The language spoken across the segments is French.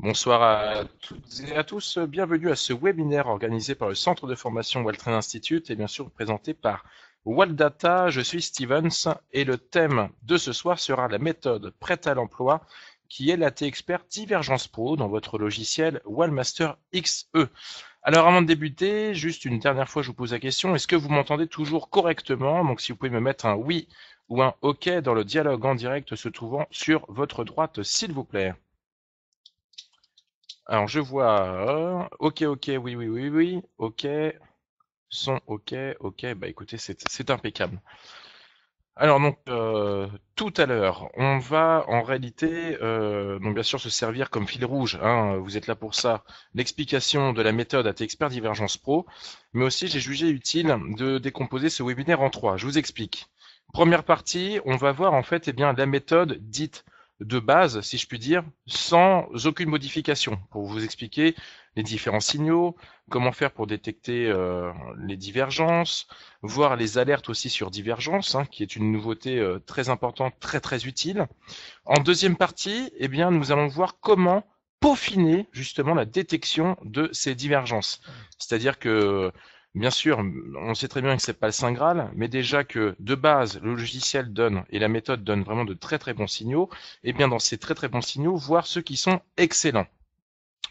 Bonsoir à toutes et à tous. Bienvenue à ce webinaire organisé par le Centre de formation Waltrain Institute et bien sûr présenté par Waldata. Je suis Stevens et le thème de ce soir sera la méthode prête à l'emploi qui est la T-Expert Divergence Pro dans votre logiciel Wallmaster XE. Alors avant de débuter, juste une dernière fois, je vous pose la question, est-ce que vous m'entendez toujours correctement Donc si vous pouvez me mettre un oui ou un OK dans le dialogue en direct se trouvant sur votre droite, s'il vous plaît. Alors je vois. Euh, ok, ok, oui, oui, oui, oui. Ok. Son, ok, ok. Bah écoutez, c'est impeccable. Alors donc euh, tout à l'heure, on va en réalité euh, bien sûr se servir comme fil rouge. Hein, vous êtes là pour ça. L'explication de la méthode à Expert Divergence Pro, mais aussi j'ai jugé utile de décomposer ce webinaire en trois. Je vous explique. Première partie, on va voir en fait eh bien la méthode dite de base, si je puis dire, sans aucune modification, pour vous expliquer les différents signaux, comment faire pour détecter euh, les divergences, voir les alertes aussi sur divergence, hein, qui est une nouveauté euh, très importante, très très utile. En deuxième partie, eh bien, nous allons voir comment peaufiner justement la détection de ces divergences. C'est-à-dire que Bien sûr, on sait très bien que n'est pas le Saint Graal, mais déjà que de base, le logiciel donne et la méthode donne vraiment de très très bons signaux, et eh bien dans ces très très bons signaux, voir ceux qui sont excellents.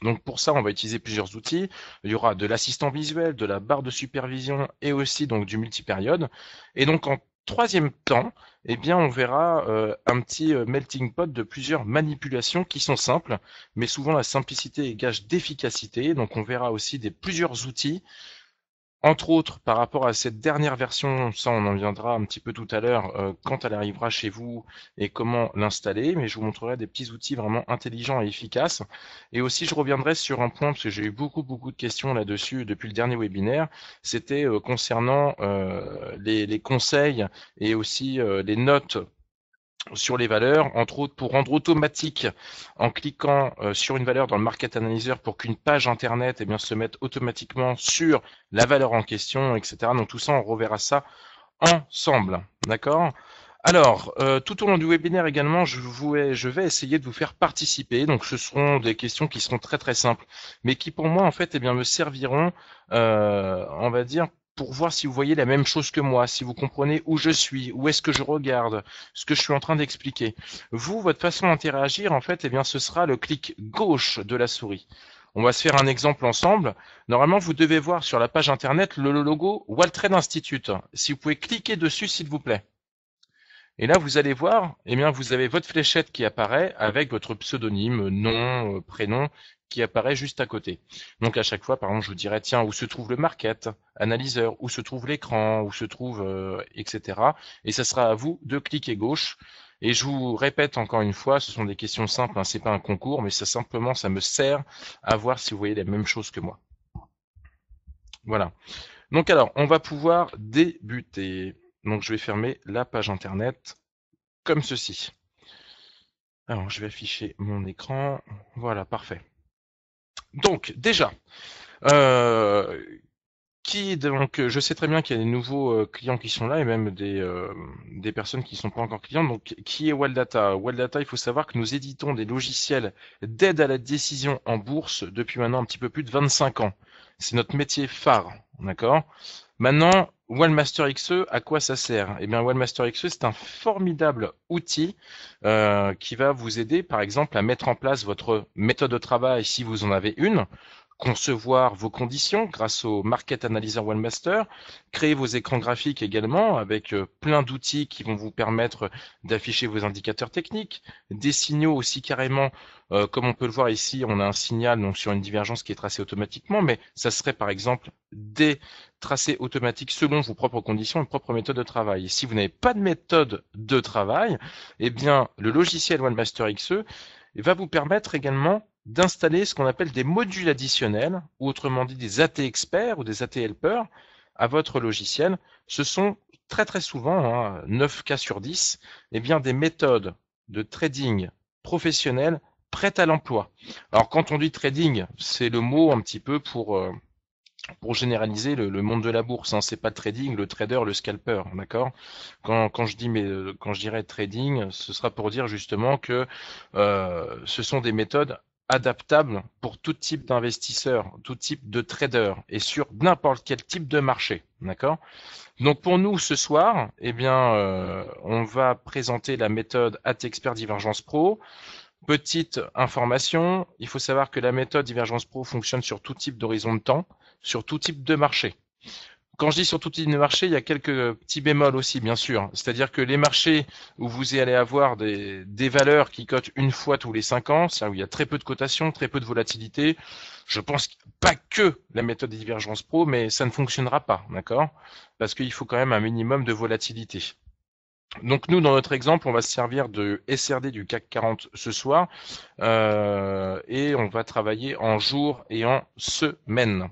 Donc pour ça, on va utiliser plusieurs outils. Il y aura de l'assistant visuel, de la barre de supervision et aussi donc du multipériode. Et donc en troisième temps, eh bien, on verra euh, un petit euh, melting pot de plusieurs manipulations qui sont simples, mais souvent la simplicité est gage d'efficacité. Donc, on verra aussi des plusieurs outils entre autres par rapport à cette dernière version, ça on en viendra un petit peu tout à l'heure euh, quand elle arrivera chez vous et comment l'installer, mais je vous montrerai des petits outils vraiment intelligents et efficaces. Et aussi je reviendrai sur un point, parce que j'ai eu beaucoup beaucoup de questions là-dessus depuis le dernier webinaire, c'était euh, concernant euh, les, conseils et aussi les notes sur les valeurs, entre autres pour rendre automatique en cliquant euh, sur une valeur dans le market analyzer pour qu'une page internet eh bien, se mette automatiquement sur la valeur en question, etc. Donc tout ça, on reverra ça ensemble. D'accord alors, euh, tout au long du webinaire également, je, vous je vais essayer de vous faire participer. Donc, ce seront des questions qui seront très très simples, mais qui pour moi en fait, eh bien, me serviront, euh, on va dire, pour voir si vous voyez la même chose que moi, si vous comprenez où je suis, où est-ce que je regarde, ce que je suis en train d'expliquer. Vous, votre façon d'interagir, en fait, eh bien, ce sera le clic gauche de la souris. On va se faire un exemple ensemble. Normalement, vous devez voir sur la page internet le logo Trade Institute. Si vous pouvez cliquer dessus, s'il vous plaît. Et là, vous allez voir, eh bien, vous avez votre fléchette qui apparaît avec votre pseudonyme, nom, euh, prénom qui apparaît juste à côté. Donc à chaque fois, par exemple, je vous dirais, tiens, où se trouve le market, analyseur, où se trouve l'écran, où se trouve, euh, etc. Et ça sera à vous de cliquer gauche. Et je vous répète encore une fois, ce sont des questions simples, hein, c'est pas un concours, mais ça simplement, ça me sert à voir si vous voyez les mêmes choses que moi. Voilà. Donc alors, on va pouvoir débuter. Donc je vais fermer la page internet comme ceci. Alors je vais afficher mon écran. Voilà, parfait. Donc, déjà, euh, qui donc euh, je sais très bien qu'il y a des nouveaux euh, clients qui sont là et même des, des personnes qui ne sont pas encore clients. Donc qui est Wildata Data, il faut savoir que nous éditons des logiciels d'aide à la décision en bourse depuis maintenant un petit peu plus de 25 ans. C'est notre métier phare, d'accord Maintenant, OneMaster XE, à quoi ça sert Eh bien, OneMaster XE, c'est un formidable outil euh, qui va vous aider, par exemple, à mettre en place votre méthode de travail si vous en avez une, concevoir vos conditions grâce au Market Analyzer OneMaster, créer vos écrans graphiques également avec euh, plein d'outils qui vont vous permettre d'afficher vos indicateurs techniques, des signaux aussi carrément, euh, comme on peut le voir ici, on a un signal donc sur une divergence qui est tracée automatiquement, mais ça serait par exemple des tracés automatiques selon vos propres conditions et propres méthodes de travail. Et si vous n'avez pas de méthode de travail, eh bien le logiciel OneMaster XE va vous permettre également d'installer ce qu'on appelle des modules additionnels, ou autrement dit des AT experts ou des AT helpers à votre logiciel. Ce sont très très souvent, 9 hein, cas sur 10, eh bien, des méthodes de trading professionnelles prêtes à l'emploi. Alors quand on dit trading, c'est le mot un petit peu pour... Euh, généraliser le, monde de la bourse, hein. Ce n'est pas trading, le trader, le scalper, d'accord quand, je dis mais quand je dirais trading, ce sera pour dire justement que euh, ce sont des méthodes adaptable pour tout type d'investisseur, tout type de trader et sur n'importe quel type de marché. D'accord Donc pour nous ce soir, eh bien, euh, on va présenter la méthode Expert Divergence Pro. Petite information, il faut savoir que la méthode Divergence Pro fonctionne sur tout type d'horizon de temps, sur tout type de marché quand je dis sur tout type de marché, il y a quelques petits bémols aussi, bien sûr. C'est-à-dire que les marchés où vous allez avoir des, valeurs qui cotent une fois tous les cinq ans, cest à où il y a très peu de cotation, très peu de volatilité, je pense pas que la méthode des divergences pro, mais ça ne fonctionnera pas, d'accord Parce qu'il faut quand même un minimum de volatilité. Donc nous, dans notre exemple, on va se servir de SRD du CAC 40 ce soir euh, et on va travailler en jour et en semaine.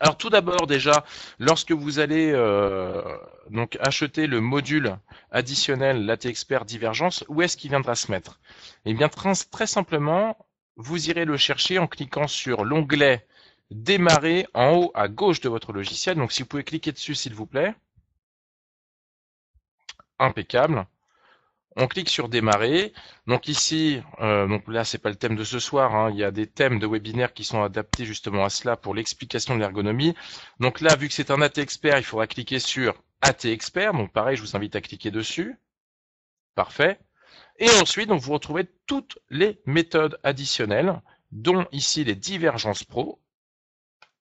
Alors tout d'abord déjà, lorsque vous allez euh, donc acheter le module additionnel Expert Divergence, où est-ce qu'il viendra se mettre Eh bien très simplement, vous irez le chercher en cliquant sur l'onglet Démarrer en haut à gauche de votre logiciel. Donc si vous pouvez cliquer dessus s'il vous plaît. Impeccable on clique sur démarrer. Donc ici, euh, donc là c'est pas le thème de ce soir, hein. il y a des thèmes de webinaire qui sont adaptés justement à cela pour l'explication de l'ergonomie. Donc là, vu que c'est un AT expert, il faudra cliquer sur AT expert. Donc pareil, je vous invite à cliquer dessus. Parfait. Et ensuite, vous retrouvez toutes les méthodes additionnelles, dont ici les divergences pro.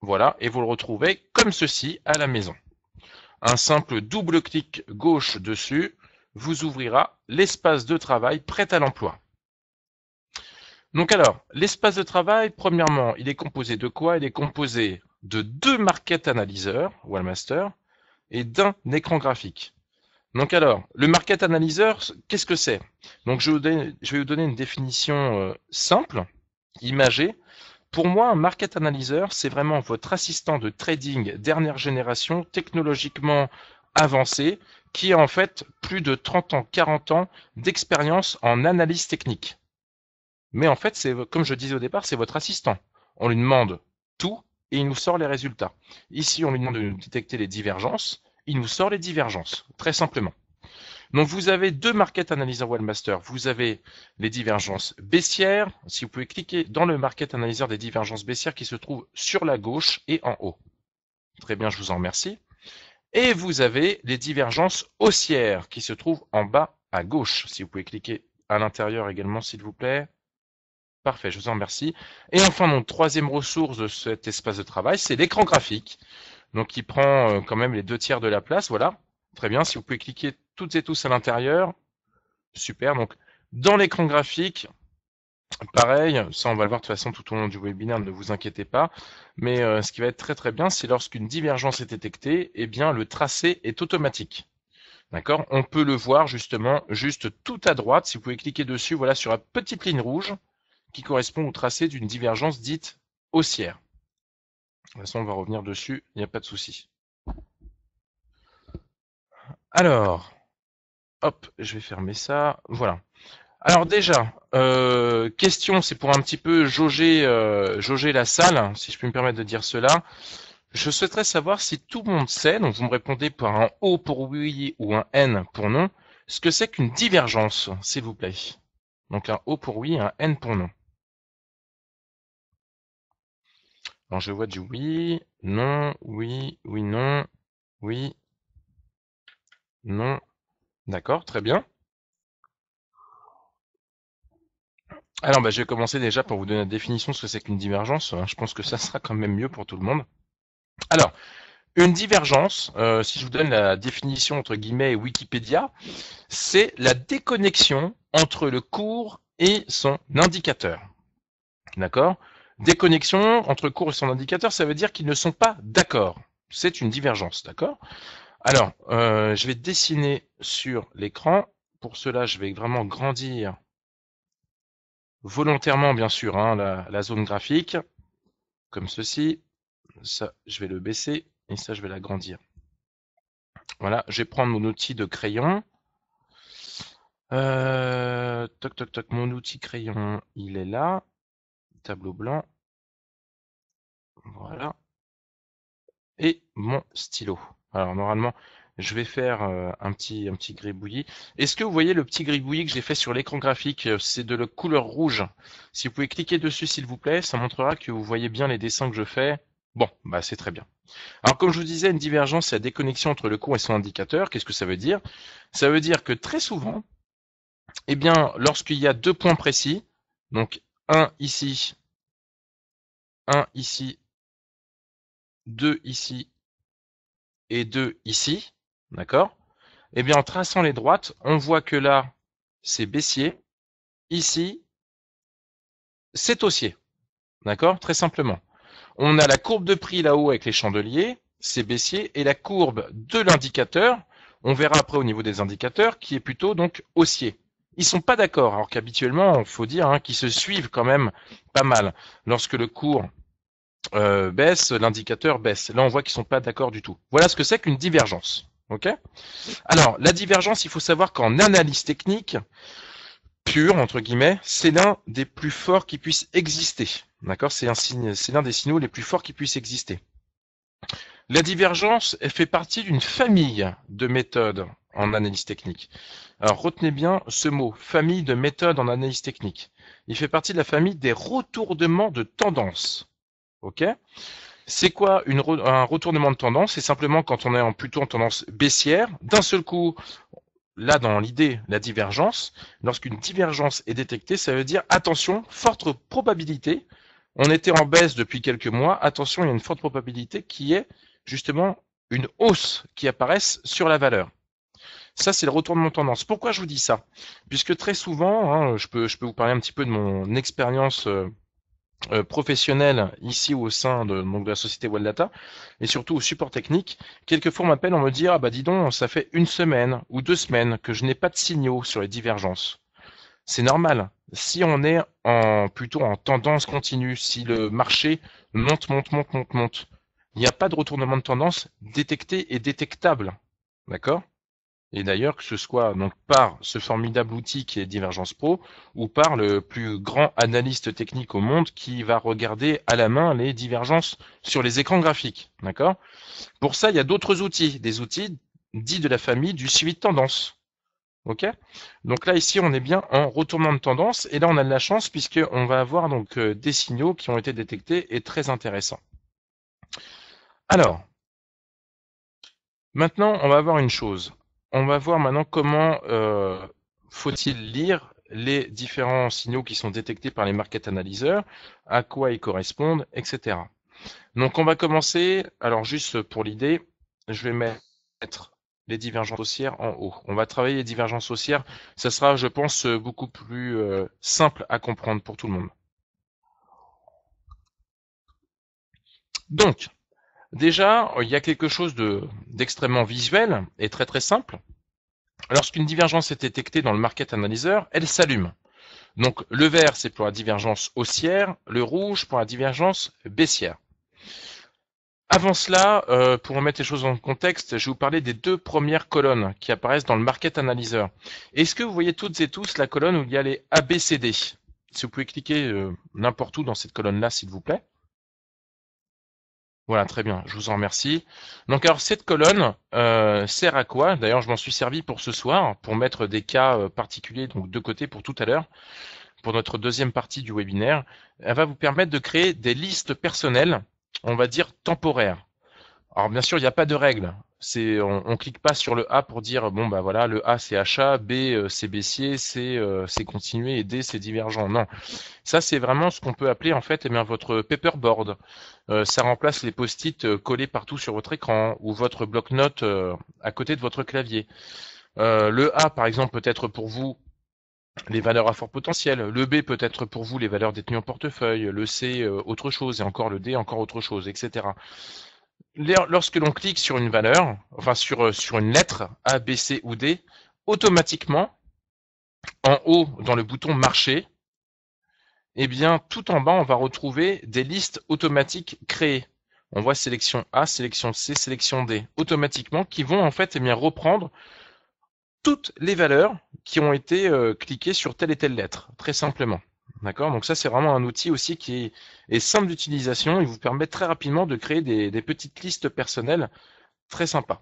Voilà, et vous le retrouvez comme ceci à la maison. Un simple double clic gauche dessus vous ouvrira l'espace de travail prêt à l'emploi. Donc alors, l'espace de travail, premièrement, il est composé de quoi Il est composé de deux market analyseurs, Wallmaster, et d'un écran graphique. Donc alors, le market analyzer, qu'est-ce que c'est Donc je, vais vous donner une définition euh, simple, imagée. Pour moi, un market analyzer, c'est vraiment votre assistant de trading dernière génération, technologiquement avancé, qui a en fait plus de 30 ans, 40 ans d'expérience en analyse technique. Mais en fait, c'est comme je disais au départ, c'est votre assistant. On lui demande tout et il nous sort les résultats. Ici, on lui demande de nous détecter les divergences, il nous sort les divergences, très simplement. Donc vous avez deux market Analyzer Webmaster. Vous avez les divergences baissières. Si vous pouvez cliquer dans le market analyzer des divergences baissières qui se trouve sur la gauche et en haut. Très bien, je vous en remercie. Et vous avez les divergences haussières qui se trouvent en bas à gauche. Si vous pouvez cliquer à l'intérieur également, s'il vous plaît. Parfait, je vous en remercie. Et enfin, mon troisième ressource de cet espace de travail, c'est l'écran graphique. Donc, qui prend euh, quand même les deux tiers de la place. Voilà. Très bien. Si vous pouvez cliquer toutes et tous à l'intérieur. Super. Donc, dans l'écran graphique, Pareil, ça on va le voir de toute façon tout au long du webinaire, ne vous inquiétez pas. Mais euh, ce qui va être très très bien, c'est lorsqu'une divergence est détectée, eh bien le tracé est automatique. D'accord On peut le voir justement juste tout à droite. Si vous pouvez cliquer dessus, voilà sur la petite ligne rouge qui correspond au tracé d'une divergence dite haussière. De toute façon, on va revenir dessus, il n'y a pas de souci. Alors, hop, je vais fermer ça. Voilà. Alors déjà, euh, question, c'est pour un petit peu jauger, euh, jauger la salle, si je peux me permettre de dire cela. Je souhaiterais savoir si tout le monde sait, donc vous me répondez par un O pour oui ou un N pour non, ce que c'est qu'une divergence, s'il vous plaît. Donc un O pour oui, un N pour non. Alors je vois du oui, non, oui, oui, non, oui, non. D'accord, très bien. Alors, bah, je vais commencer déjà pour vous donner la définition de ce que c'est qu'une divergence. Je pense que ça sera quand même mieux pour tout le monde. Alors, une divergence, euh, si je vous donne la définition entre guillemets Wikipédia, c'est la déconnexion entre le cours et son indicateur. D'accord Déconnexion entre le cours et son indicateur, ça veut dire qu'ils ne sont pas d'accord. C'est une divergence, d'accord Alors, euh, je vais dessiner sur l'écran. Pour cela, je vais vraiment grandir volontairement, bien sûr, hein, la, zone graphique, comme ceci. Ça, je vais le baisser et ça, je vais l'agrandir. Voilà, je vais prendre mon outil de crayon. Euh, toc, toc, toc, mon outil crayon, il est là. Tableau blanc. Voilà. Et mon stylo. Alors, normalement, je vais faire euh, un petit un petit gribouillis. Est-ce que vous voyez le petit gribouillis que j'ai fait sur l'écran graphique euh, C'est de la couleur rouge. Si vous pouvez cliquer dessus, s'il vous plaît, ça montrera que vous voyez bien les dessins que je fais. Bon, bah c'est très bien. Alors comme je vous disais, une divergence, c'est la déconnexion entre le cours et son indicateur. Qu'est-ce que ça veut dire Ça veut dire que très souvent, eh bien, lorsqu'il y a deux points précis, donc un ici, un ici, deux ici et deux ici, D'accord Eh bien, en traçant les droites, on voit que là, c'est baissier. Ici, c'est haussier. D'accord Très simplement. On a la courbe de prix là-haut avec les chandeliers, c'est baissier, et la courbe de l'indicateur, on verra après au niveau des indicateurs, qui est plutôt donc haussier. Ils sont pas d'accord, alors qu'habituellement, il faut dire hein, qu'ils se suivent quand même pas mal. Lorsque le cours euh, baisse, l'indicateur baisse. Là, on voit qu'ils sont pas d'accord du tout. Voilà ce que c'est qu'une divergence. Ok Alors, la divergence, il faut savoir qu'en analyse technique, pure, entre guillemets, c'est l'un des plus forts qui puisse exister. D'accord C'est l'un des signaux les plus forts qui puissent exister. La divergence, fait partie d'une famille de méthodes en analyse technique. Alors retenez bien ce mot, famille de méthodes en analyse technique. Il fait partie de la famille des retournements de tendance. OK c'est quoi un retournement de tendance C'est simplement quand on est plutôt en tendance baissière, d'un seul coup, là dans l'idée, la divergence, lorsqu'une divergence est détectée, ça veut dire attention, forte probabilité, on était en baisse depuis quelques mois, attention, il y a une forte probabilité qui est justement une hausse qui apparaisse sur la valeur. Ça, c'est le retournement de tendance. Pourquoi je vous dis ça Puisque très souvent, hein, je, peux, vous parler un petit peu de mon expérience. Euh, euh, professionnels ici au sein de, donc, de la société Wildata et surtout au support technique, quelquefois on m'appelle, on me dit ah bah dis donc ça fait une semaine ou deux semaines que je n'ai pas de signaux sur les divergences. C'est normal. Si on est en plutôt en tendance continue, si le marché monte, monte, monte, monte, monte, il n'y a pas de retournement de tendance détecté et détectable. D'accord et d'ailleurs, que ce soit donc par ce formidable outil qui est Divergence Pro ou par le plus grand analyste technique au monde qui va regarder à la main les divergences sur les écrans graphiques. D'accord Pour ça, il y a d'autres outils, des outils dits de la famille du suivi de tendance. OK Donc là, ici, on est bien en retournement de tendance. Et là, on a de la chance puisqu'on va avoir donc euh, des signaux qui ont été détectés et très intéressants. Alors, maintenant, on va avoir une chose on va voir maintenant comment euh, faut-il lire les différents signaux qui sont détectés par les market analyseurs, à quoi ils correspondent, etc. Donc on va commencer, alors juste pour l'idée, je vais mettre les divergences haussières en haut. On va travailler les divergences haussières, ça sera je pense beaucoup plus euh, simple à comprendre pour tout le monde. Donc, Déjà, euh, il y a quelque chose d'extrêmement visuel et très très simple. Lorsqu'une divergence est détectée dans le market analyzer, elle s'allume. Donc le vert, c'est pour la divergence haussière, le rouge pour la divergence baissière. Avant cela, euh, pour remettre les choses en contexte, je vais vous parler des deux premières colonnes qui apparaissent dans le market analyzer. Est-ce que vous voyez toutes et tous la colonne où il y a les ABCD Si vous pouvez cliquer euh, n'importe où dans cette colonne-là, s'il vous plaît. Voilà, très bien, je vous en remercie. Donc alors cette colonne euh, sert à quoi D'ailleurs, je m'en suis servi pour ce soir, pour mettre des cas euh, particuliers donc de côté pour tout à l'heure, pour notre deuxième partie du webinaire. Elle va vous permettre de créer des listes personnelles, on va dire temporaires. Alors bien sûr, il n'y a pas de règles. C'est on, ne clique pas sur le A pour dire bon bah voilà le A c'est achat, B euh, c'est baissier, C euh, c'est continué et D c'est divergent. Non, ça c'est vraiment ce qu'on peut appeler en fait eh bien votre paperboard. Euh, ça remplace les post-it collés partout sur votre écran ou votre bloc-notes à côté de votre clavier. le A, par exemple, peut être pour vous les valeurs à fort potentiel. Le B, peut être pour vous les valeurs détenues en portefeuille. Le C, autre chose. Et encore le D, encore autre chose, etc lorsque l'on clique sur une valeur, enfin sur, euh, sur une lettre A, B, C ou D, automatiquement, en haut, dans le bouton marché, eh bien, tout en bas, on va retrouver des listes automatiques créées. On voit sélection A, sélection C, sélection D, automatiquement, qui vont en fait eh bien, reprendre toutes les valeurs qui ont été euh, cliquées sur telle et telle lettre, très simplement. D'accord Donc ça, c'est vraiment un outil aussi qui est simple d'utilisation il vous permet très rapidement de créer des, des petites listes personnelles très sympa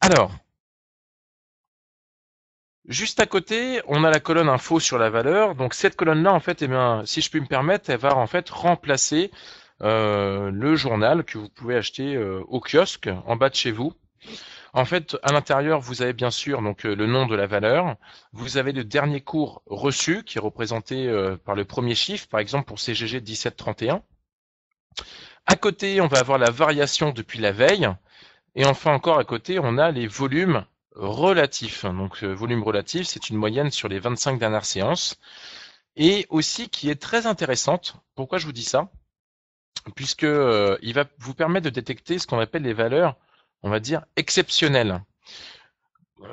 Alors, juste à côté, on a la colonne info sur la valeur. Donc cette colonne-là, en fait, eh bien, si je puis me permettre, elle va en fait remplacer euh, le journal que vous pouvez acheter euh, au kiosque en bas de chez vous. En fait, à l'intérieur, vous avez bien sûr donc euh, le nom de la valeur. Vous avez le dernier cours reçu qui est représenté euh, par le premier chiffre, par exemple pour CGG 1731. À côté, on va avoir la variation depuis la veille. Et enfin encore à côté, on a les volumes relatifs. Donc volume relatif, c'est une moyenne sur les 25 dernières séances. Et aussi qui est très intéressante. Pourquoi je vous dis ça Puisque euh, va vous permettre de détecter ce qu'on appelle les valeurs on va dire, exceptionnel.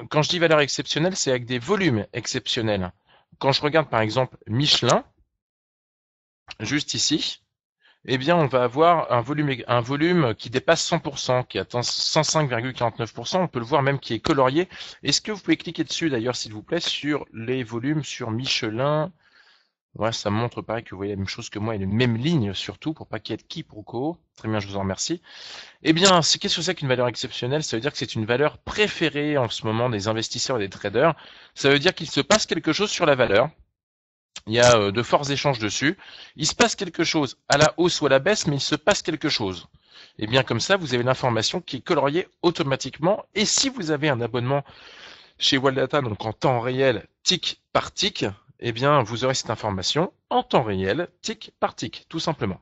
Quand je dis valeur exceptionnelle, c'est avec des volumes exceptionnels. Quand je regarde par exemple Michelin, juste ici, eh bien, on va avoir un volume, un volume qui dépasse 100%, qui atteint 105,49%. On peut le voir même qui est colorié. Est-ce que vous pouvez cliquer dessus d'ailleurs, s'il vous plaît, sur les volumes sur Michelin ça ça montre pareil que vous voyez la même chose que moi et les mêmes lignes surtout, pour pas qu'il y ait de Très bien, je vous en remercie. Eh bien, c'est qu'est-ce que c'est qu'une valeur exceptionnelle Ça veut dire que c'est une valeur préférée en ce moment des investisseurs et des traders. Ça veut dire qu'il se passe quelque chose sur la valeur. Il y a euh, de forts échanges dessus. Il se passe quelque chose à la hausse ou à la baisse, mais il se passe quelque chose. Et eh bien comme ça, vous avez l'information qui est coloriée automatiquement. Et si vous avez un abonnement chez Waldata, donc en temps réel, tic par tic, eh bien, vous aurez cette information en temps réel, tic par tic, tout simplement.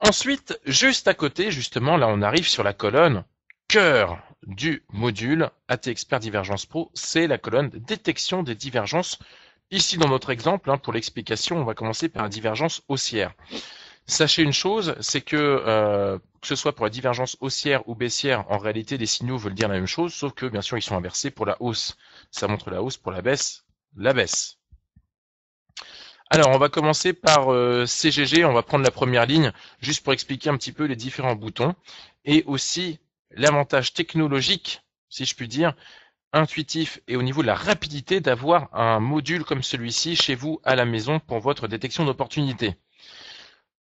Ensuite, juste à côté, justement, là, on arrive sur la colonne cœur du module AT Expert Divergence Pro, c'est la colonne détection des divergences. Ici, dans notre exemple, hein, pour l'explication, on va commencer par la divergence haussière. Sachez une chose, c'est que euh, que ce soit pour la divergence haussière ou baissière, en réalité, les signaux veulent dire la même chose, sauf que, bien sûr, ils sont inversés pour la hausse. Ça montre la hausse pour la baisse, la baisse. Alors, on va commencer par euh, CGG. On va prendre la première ligne juste pour expliquer un petit peu les différents boutons et aussi l'avantage technologique, si je puis dire, intuitif et au niveau de la rapidité d'avoir un module comme celui-ci chez vous à la maison pour votre détection d'opportunités.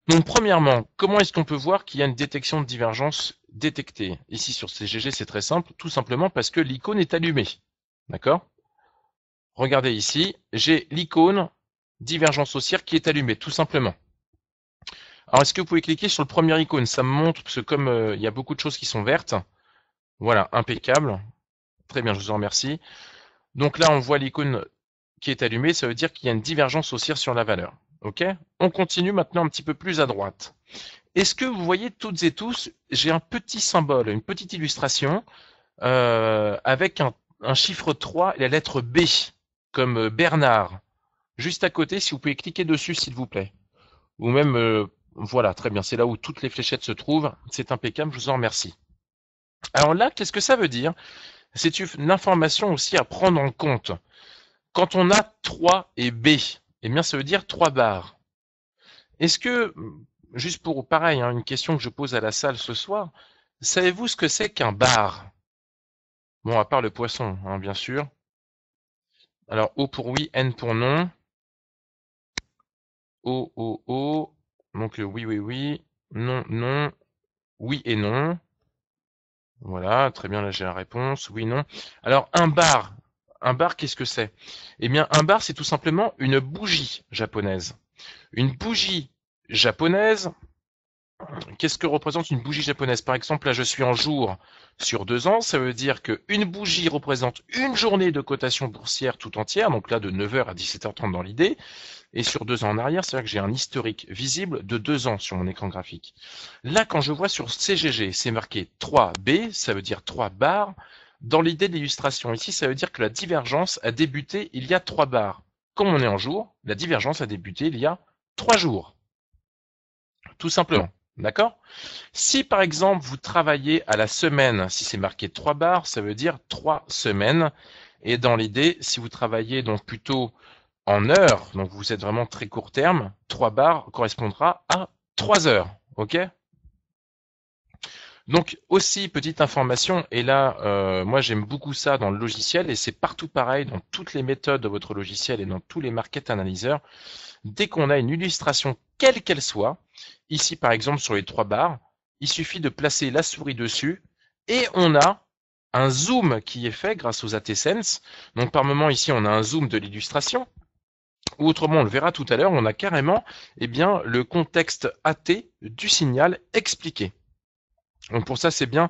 Donc, premièrement, comment est-ce qu'on peut voir qu'il y a une détection de divergence détectée Ici sur CGG, c'est très simple, tout simplement parce que l'icône est allumée. D'accord Regardez ici, j'ai l'icône divergence haussière qui est allumée, tout simplement. Alors, est-ce que vous pouvez cliquer sur le premier icône Ça me montre, parce que comme euh, il y a beaucoup de choses qui sont vertes, voilà, impeccable. Très bien, je vous en remercie. Donc là, on voit l'icône qui est allumée, ça veut dire qu'il y a une divergence haussière sur la valeur. OK On continue maintenant un petit peu plus à droite. Est-ce que vous voyez toutes et tous, j'ai un petit symbole, une petite illustration euh, avec un un chiffre 3 et la lettre B, comme euh, Bernard. Juste à côté, si vous pouvez cliquer dessus, s'il vous plaît. Ou même, euh, voilà, très bien, c'est là où toutes les fléchettes se trouvent. C'est impeccable, je vous en remercie. Alors là, qu'est-ce que ça veut dire C'est une information aussi à prendre en compte. Quand on a 3 et B, eh bien ça veut dire 3 barres. Est-ce que, juste pour pareil, hein, une question que je pose à la salle ce soir, savez-vous ce que c'est qu'un bar Bon, à part le poisson, hein, bien sûr. Alors, O pour oui, N pour non. O, O, O. Donc, oui, oui, oui. Non, non. Oui et non. Voilà, très bien, là j'ai la réponse. Oui, non. Alors, un bar. Un bar, qu'est-ce que c'est Eh bien, un bar, c'est tout simplement une bougie japonaise. Une bougie japonaise, Qu'est-ce que représente une bougie japonaise Par exemple, là, je suis en jour sur deux ans. Ça veut dire qu'une bougie représente une journée de cotation boursière tout entière, donc là, de 9h à 17h30 dans l'idée. Et sur deux ans en arrière, c'est-à-dire que j'ai un historique visible de deux ans sur mon écran graphique. Là, quand je vois sur CGG, c'est marqué 3B, ça veut dire trois barres. Dans l'idée de l'illustration ici, ça veut dire que la divergence a débuté il y a trois barres. Comme on est en jour, la divergence a débuté il y a trois jours. Tout simplement. D'accord Si par exemple vous travaillez à la semaine, si c'est marqué 3 barres, ça veut dire 3 semaines. Et dans l'idée, si vous travaillez donc plutôt en heures, donc vous êtes vraiment très court terme, 3 barres correspondra à 3 heures. OK donc aussi petite information, et là euh, moi j'aime beaucoup ça dans le logiciel, et c'est partout pareil dans toutes les méthodes de votre logiciel et dans tous les market analyzers, dès qu'on a une illustration quelle qu'elle soit, ici par exemple sur les trois barres, il suffit de placer la souris dessus et on a un zoom qui est fait grâce aux ATSense. Donc par moment ici on a un zoom de l'illustration, ou autrement, on le verra tout à l'heure, on a carrément eh bien, le contexte AT du signal expliqué. Donc pour ça, c'est bien.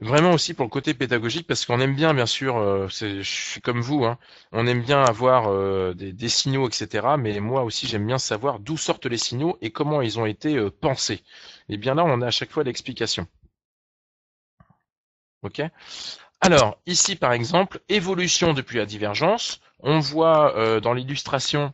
Vraiment aussi pour le côté pédagogique, parce qu'on aime bien, bien sûr, euh, je suis comme vous, hein, on aime bien avoir euh, des, signaux, etc. Mais moi aussi, j'aime bien savoir d'où sortent les signaux et comment ils ont été euh, pensés. Et eh bien là, on a à chaque fois l'explication. Ok Alors, ici, par exemple, évolution depuis la divergence. On voit dans l'illustration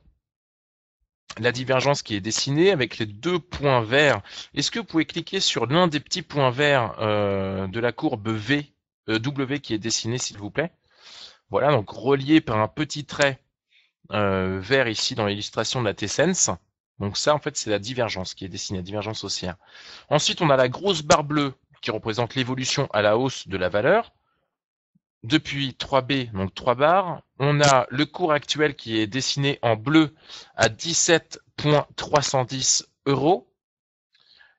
la divergence qui est dessinée avec les deux points verts. Est-ce que vous pouvez cliquer sur l'un des petits points verts euh, de la courbe V, euh, W qui est dessinée, s'il vous plaît Voilà, donc relié par un petit trait euh, vert ici dans l'illustration de la T-Sense. Donc ça, en fait, c'est la divergence qui est dessinée, la divergence haussière. Ensuite, on a la grosse barre bleue qui représente l'évolution à la hausse de la valeur depuis 3B, donc 3 barres. On a le cours actuel qui est dessiné en bleu à 17,310 euros.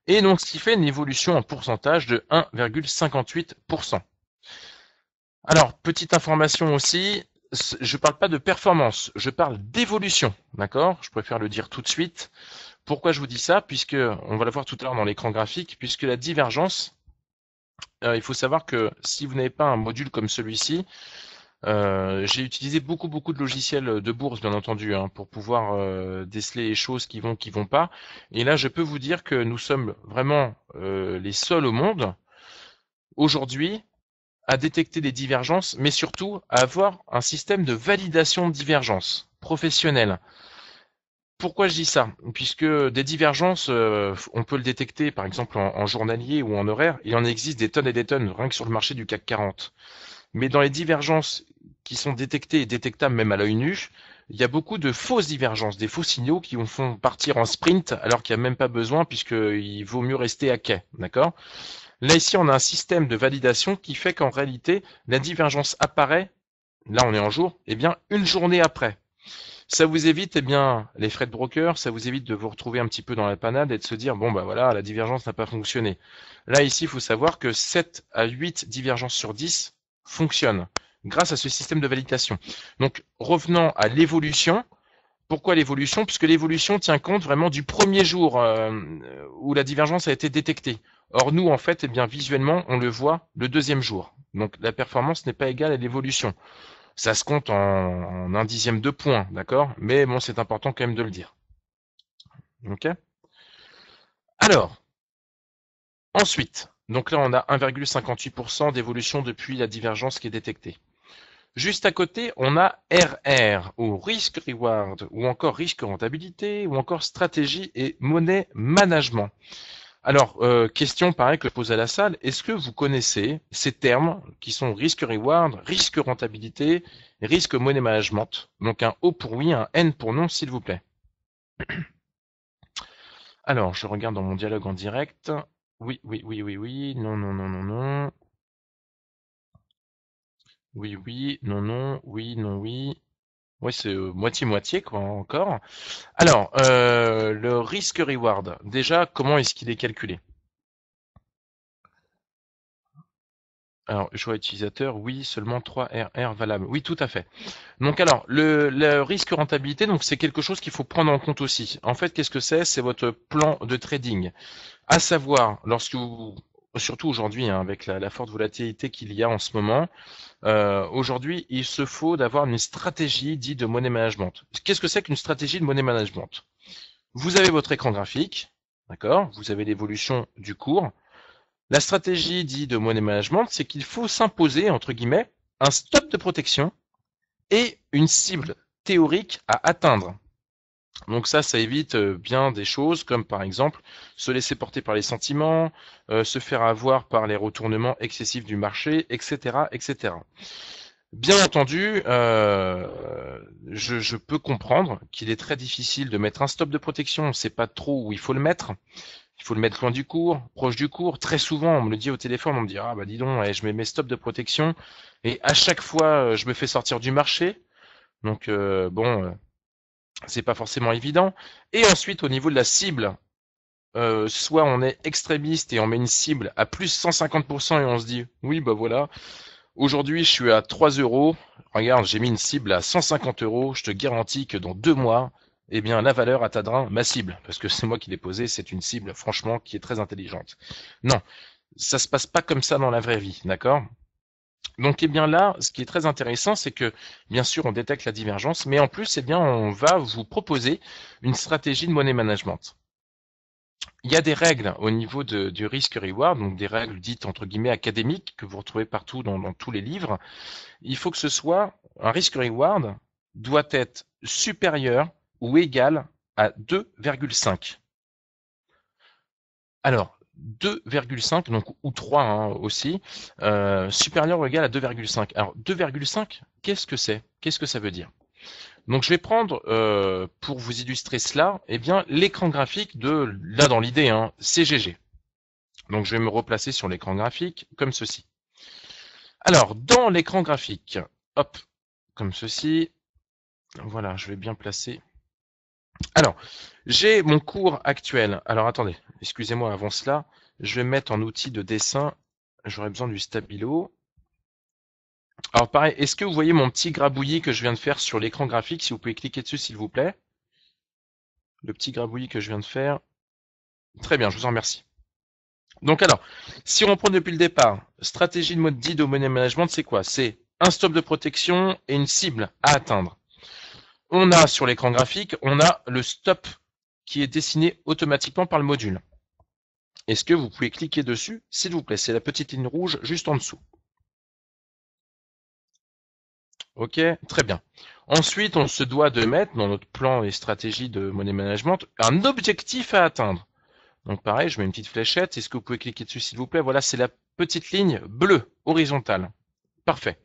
Et donc, ce qui fait une évolution en pourcentage de 1,58%. Alors, petite information aussi, je ne parle pas de performance, je parle d'évolution, d'accord Je préfère le dire tout de suite. Pourquoi je vous dis ça Puisque, on va le voir tout à l'heure dans l'écran graphique, puisque la divergence euh, il faut savoir que si vous n'avez pas un module comme celui-ci, euh, j'ai utilisé beaucoup beaucoup de logiciels de bourse bien entendu hein, pour pouvoir euh, déceler les choses qui vont qui vont pas. Et là, je peux vous dire que nous sommes vraiment les seuls au monde aujourd'hui à détecter des divergences, mais surtout à avoir un système de validation de divergences professionnelle. Pourquoi je dis ça Puisque des divergences, euh, on peut le détecter par exemple en, journalier ou en horaire, il en existe des tonnes et des tonnes, rien que sur le marché du CAC 40. Mais dans les divergences qui sont détectées et détectables même à l'œil nu, il y a beaucoup de fausses divergences, des faux signaux qui vous font partir en sprint alors qu'il n'y a même pas besoin puisqu'il vaut mieux rester à quai, d'accord Là ici on a un système de validation qui fait qu'en réalité la divergence apparaît, là on est en jour, et eh bien une journée après. Ça vous évite, eh bien, les frais de broker, ça vous évite de vous retrouver un petit peu dans la panade et de se dire, bon, bah voilà, la divergence n'a pas fonctionné. Là, ici, il faut savoir que 7 à 8 divergences sur 10 fonctionnent grâce à ce système de validation. Donc, revenons à l'évolution, pourquoi l'évolution Puisque l'évolution tient compte vraiment du premier jour euh, où la divergence a été détectée. Or, nous, en fait, eh bien, visuellement, on le voit le deuxième jour. Donc, la performance n'est pas égale à l'évolution. Ça se compte en, un dixième de point, d'accord Mais bon, c'est important quand même de le dire. Ok Alors, ensuite, donc là on a 1,58% d'évolution depuis la divergence qui est détectée. Juste à côté, on a RR, ou Risk Reward, ou encore Risque Rentabilité, ou encore Stratégie et Monnaie Management. Alors, euh, question pareil que je pose à la salle, est-ce que vous connaissez ces termes qui sont risque-reward, risque-rentabilité, risque-money management Donc un O pour oui, un N pour non, s'il vous plaît. Alors, je regarde dans mon dialogue en direct. Oui, oui, oui, oui, oui, non, non, non, non, non. Oui, oui, non, non, oui, non, oui. Oui, c'est euh, moitié-moitié, quoi, encore. Alors, euh, le risque-reward, déjà, comment est-ce qu'il est calculé Alors, choix utilisateur, oui, seulement 3 RR valables. Oui, tout à fait. Donc alors, le, le risque rentabilité, donc c'est quelque chose qu'il faut prendre en compte aussi. En fait, qu'est-ce que c'est C'est votre plan de trading. À savoir, lorsque vous surtout aujourd'hui, hein, avec la, forte volatilité qu'il y a en ce moment, euh, aujourd'hui, il se faut d'avoir une stratégie dite de monnaie management. Qu'est-ce que c'est qu'une stratégie de monnaie management Vous avez votre écran graphique, d'accord Vous avez l'évolution du cours. La stratégie dite de monnaie management, c'est qu'il faut s'imposer, entre guillemets, un stop de protection et une cible théorique à atteindre. Donc ça, ça évite euh, bien des choses comme par exemple se laisser porter par les sentiments, euh, se faire avoir par les retournements excessifs du marché, etc., etc. Bien entendu, euh, je, peux comprendre qu'il est très difficile de mettre un stop de protection. On ne sait pas trop où il faut le mettre. Il faut le mettre loin du cours, proche du cours. Très souvent, on me le dit au téléphone, on me dit ah bah dis donc, eh, je mets mes stops de protection et à chaque fois, je me fais sortir du marché. Donc bon c'est pas forcément évident. Et ensuite, au niveau de la cible, euh, soit on est extrémiste et on met une cible à plus 150% et on se dit oui bah voilà, aujourd'hui je suis à 3 euros, regarde j'ai mis une cible à 150 euros, je te garantis que dans deux mois, eh bien la valeur atteindra ma cible, parce que c'est moi qui l'ai posée, c'est une cible franchement qui est très intelligente. Non, ça se passe pas comme ça dans la vraie vie, d'accord donc, eh bien là, ce qui est très intéressant, c'est que, bien sûr, on détecte la divergence, mais en plus, eh bien, on va vous proposer une stratégie de monnaie management. Il y a des règles au niveau du risque reward, donc des règles dites entre guillemets académiques que vous retrouvez partout dans, dans tous les livres. Il faut que ce soit un risque reward doit être supérieur ou égal à 2,5. Alors, 2,5, donc ou 3 hein, aussi, euh, supérieur ou égal à 2,5. Alors 2,5, qu'est-ce que c'est Qu'est-ce que ça veut dire donc je vais prendre euh, pour vous illustrer cela, eh bien l'écran graphique de là dans l'idée, hein, CGG. Donc je vais me replacer sur l'écran graphique comme ceci. Alors dans l'écran graphique, hop, comme ceci. Voilà, je vais bien placer. Alors j'ai mon cours actuel. Alors attendez, excusez-moi, avant cela, je vais mettre en outil de dessin, j'aurais besoin du stabilo. Alors pareil, est-ce que vous voyez mon petit grabouillis que je viens de faire sur l'écran graphique Si vous pouvez cliquer dessus, s'il vous plaît. Le petit grabouillis que je viens de faire. Très bien, je vous en remercie. Donc alors, si on reprend depuis le départ, stratégie de mode dit au money management, c'est quoi C'est un stop de protection et une cible à atteindre. On a sur l'écran graphique, on a le stop qui est dessiné automatiquement par le module. Est-ce que vous pouvez cliquer dessus, s'il vous plaît C'est la petite ligne rouge juste en dessous. Ok, très bien. Ensuite, on se doit de mettre dans notre plan et stratégie de money management un objectif à atteindre. Donc pareil, je mets une petite fléchette. Est-ce que vous pouvez cliquer dessus, s'il vous plaît Voilà, c'est la petite ligne bleue, horizontale. Parfait.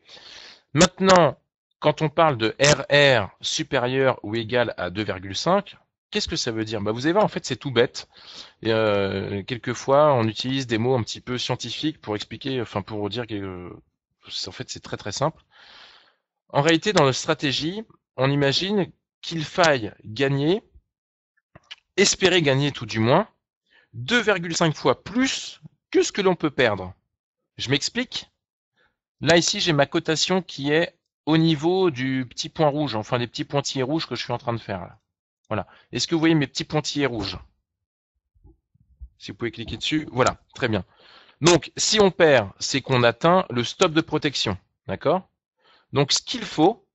Maintenant, quand on parle de RR supérieur ou égal à 2,5, Qu'est-ce que ça veut dire bah, Vous allez voir, en fait, c'est tout bête. Et, euh, quelquefois, on utilise des mots un petit peu scientifiques pour expliquer, enfin, pour dire que, en fait, c'est très très simple. En réalité, dans la stratégie, on imagine qu'il faille gagner, espérer gagner tout du moins, 2,5 fois plus que ce que l'on peut perdre. Je m'explique. Là, ici, j'ai ma cotation qui est au niveau du petit point rouge, enfin des petits pointillés rouges que je suis en train de faire. Voilà. Est-ce que vous voyez mes petits pointillés rouges Si vous pouvez cliquer dessus, voilà, très bien. Donc, si on perd, c'est qu'on atteint le stop de protection. D'accord Donc, ce qu'il faut,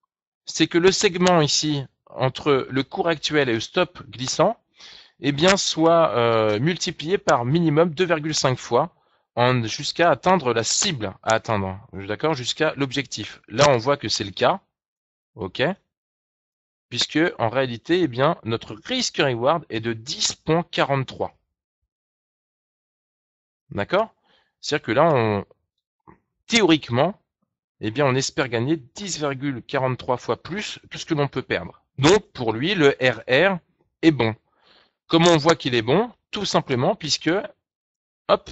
c'est que le segment ici, entre le cours actuel et le stop glissant, eh bien, soit euh, multiplié par minimum 2,5 fois jusqu'à atteindre la cible à atteindre. D'accord Jusqu'à l'objectif. Là, on voit que c'est le cas. OK puisque en réalité eh bien, notre risk-reward est de 10.43. D'accord C'est-à-dire que là, théoriquement, eh bien, on espère gagner 10,43 fois plus que ce que l'on peut perdre. Donc, pour lui, le RR est bon. Comment on voit qu'il est bon Tout simplement puisque, hop,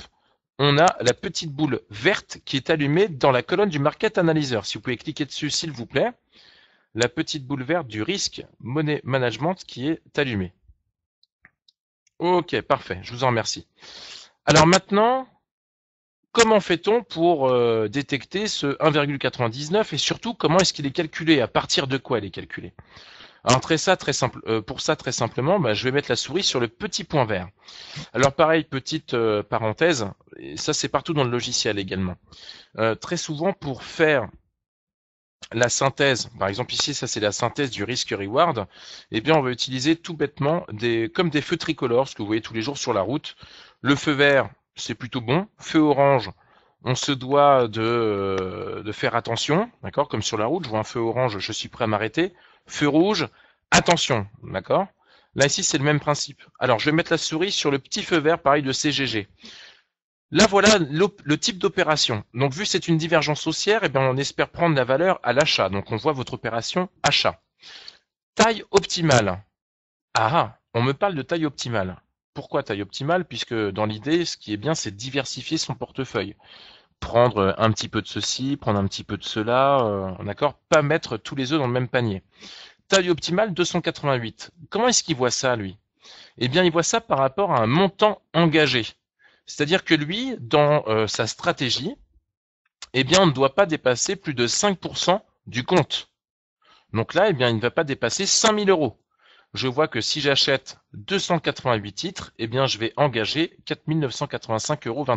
on a la petite boule verte qui est allumée dans la colonne du Market Analyzer. Si vous pouvez cliquer dessus, s'il vous plaît la petite boule verte du risque Money Management qui est allumée. Ok, parfait, je vous en remercie. Alors maintenant, comment fait-on pour euh, détecter ce 1,99 et surtout comment est-ce qu'il est calculé À partir de quoi il est calculé alors ça, très euh, pour ça très simplement, bah, je vais mettre la souris sur le petit point vert. Alors pareil, petite euh, parenthèse, ça c'est partout dans le logiciel également. très souvent pour faire la synthèse, par exemple ici, ça c'est la synthèse du risque-reward, eh bien on va utiliser tout bêtement des, comme des feux tricolores, ce que vous voyez tous les jours sur la route. Le feu vert, c'est plutôt bon. Feu orange, on se doit de, de faire attention, d'accord Comme sur la route, je vois un feu orange, je suis prêt à m'arrêter. Feu rouge, attention, d'accord Là ici, c'est le même principe. Alors je vais mettre la souris sur le petit feu vert, pareil de CGG. Là, voilà le type d'opération. Donc, vu que c'est une divergence haussière, et eh bien, on espère prendre la valeur à l'achat. Donc, on voit votre opération achat. Taille optimale. Ah, ah on me parle de taille optimale. Pourquoi taille optimale Puisque dans l'idée, ce qui est bien, c'est diversifier son portefeuille. Prendre un petit peu de ceci, prendre un petit peu de cela, euh, d'accord Pas mettre tous les œufs dans le même panier. Taille optimale 288. Comment est-ce qu'il voit ça, lui Eh bien, il voit ça par rapport à un montant engagé. C'est-à-dire que lui, dans euh, sa stratégie, eh bien, on ne doit pas dépasser plus de 5% du compte. Donc là, eh bien, il ne va pas dépasser 000 euros. Je vois que si j'achète 288 titres, eh bien, je vais engager 4985,28 euros.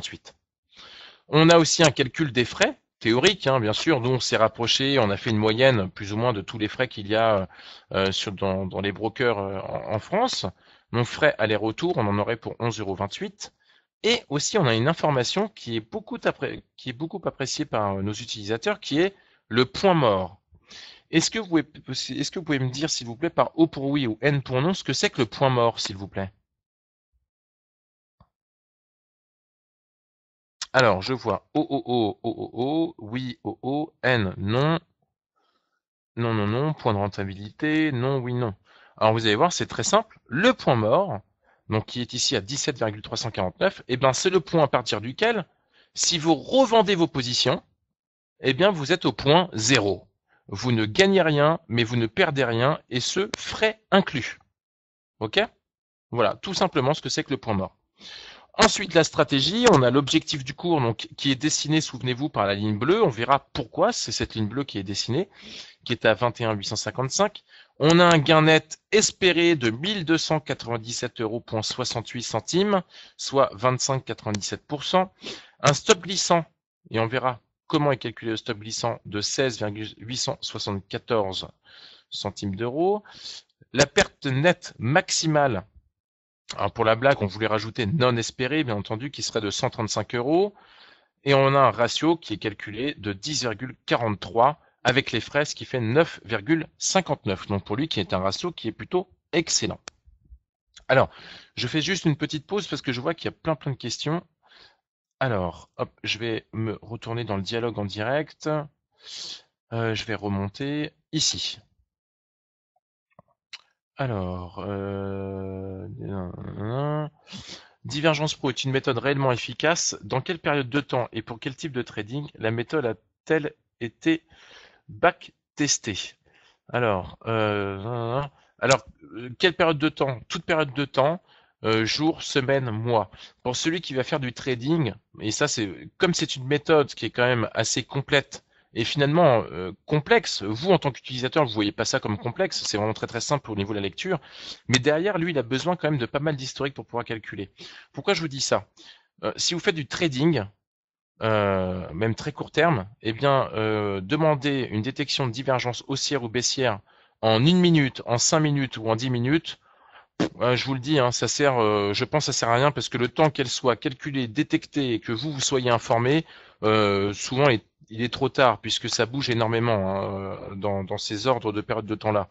On a aussi un calcul des frais théoriques, hein, bien sûr. Nous, on s'est rapproché, on a fait une moyenne plus ou moins de tous les frais qu'il y a euh, euh, dans, les brokers en, France. Mon frais aller-retour, on en aurait pour 11,28 euros. Et aussi, on a une information qui est beaucoup, appréciée par euh, nos utilisateurs, qui est le point mort. Est-ce que, vous pouvez, que pouvez me dire, s'il vous plaît, par O pour oui ou N pour non, ce que c'est que le point mort, s'il vous plaît Alors, je vois O, O, O, O, O, O, oui, O, O, N, non, non, non, non, point de rentabilité, non, oui, non. Alors, vous allez voir, c'est très simple. Le point mort, donc qui est ici à 17,349, eh ben c'est le point à partir duquel, si vous revendez vos positions, eh bien vous êtes au point zéro. Vous ne gagnez rien, mais vous ne perdez rien, et ce, frais inclus. OK Voilà, tout simplement ce que c'est que le point mort. Ensuite, la stratégie, on a l'objectif du cours donc, qui est dessiné, souvenez-vous, par la ligne bleue. On verra pourquoi c'est cette ligne bleue qui est dessinée, qui est à 21,855, on a un gain net espéré de 1297,68 euros, centimes, soit 25,97%. Un stop glissant, et on verra comment est calculé le stop glissant, de 16,874 centimes d'euros. La perte nette maximale, alors hein, pour la blague, on voulait rajouter non espéré, bien entendu, qui serait de 135 euros. Et on a un ratio qui est calculé de 10,43 avec les fraises qui fait 9,59. Donc pour lui qui est un ratio qui est plutôt excellent. Alors, je fais juste une petite pause parce que je vois qu'il y a plein plein de questions. Alors, hop, je vais me retourner dans le dialogue en direct. Euh, je vais remonter ici. Alors, euh, Divergence Pro est une méthode réellement efficace. Dans quelle période de temps et pour quel type de trading la méthode a-t-elle été back testé. Alors, euh, alors, quelle période de temps Toute période de temps, euh, jour, semaine, mois. Pour celui qui va faire du trading, et ça c'est comme c'est une méthode qui est quand même assez complète et finalement euh, complexe, vous en tant qu'utilisateur, vous voyez pas ça comme complexe, c'est vraiment très très simple au niveau de la lecture, mais derrière lui, il a besoin quand même de pas mal d'historique pour pouvoir calculer. Pourquoi je vous dis ça Si vous faites du trading, euh, même très court terme, eh bien, euh, demander une détection de divergence haussière ou baissière en une minute, en cinq minutes ou en dix minutes, euh, je vous le dis, hein, ça sert, je pense, que ça sert à rien parce que le temps qu'elle soit calculée, détectée et que vous vous soyez informé, souvent il est, trop tard puisque ça bouge énormément hein, dans, dans ces ordres de période de temps-là.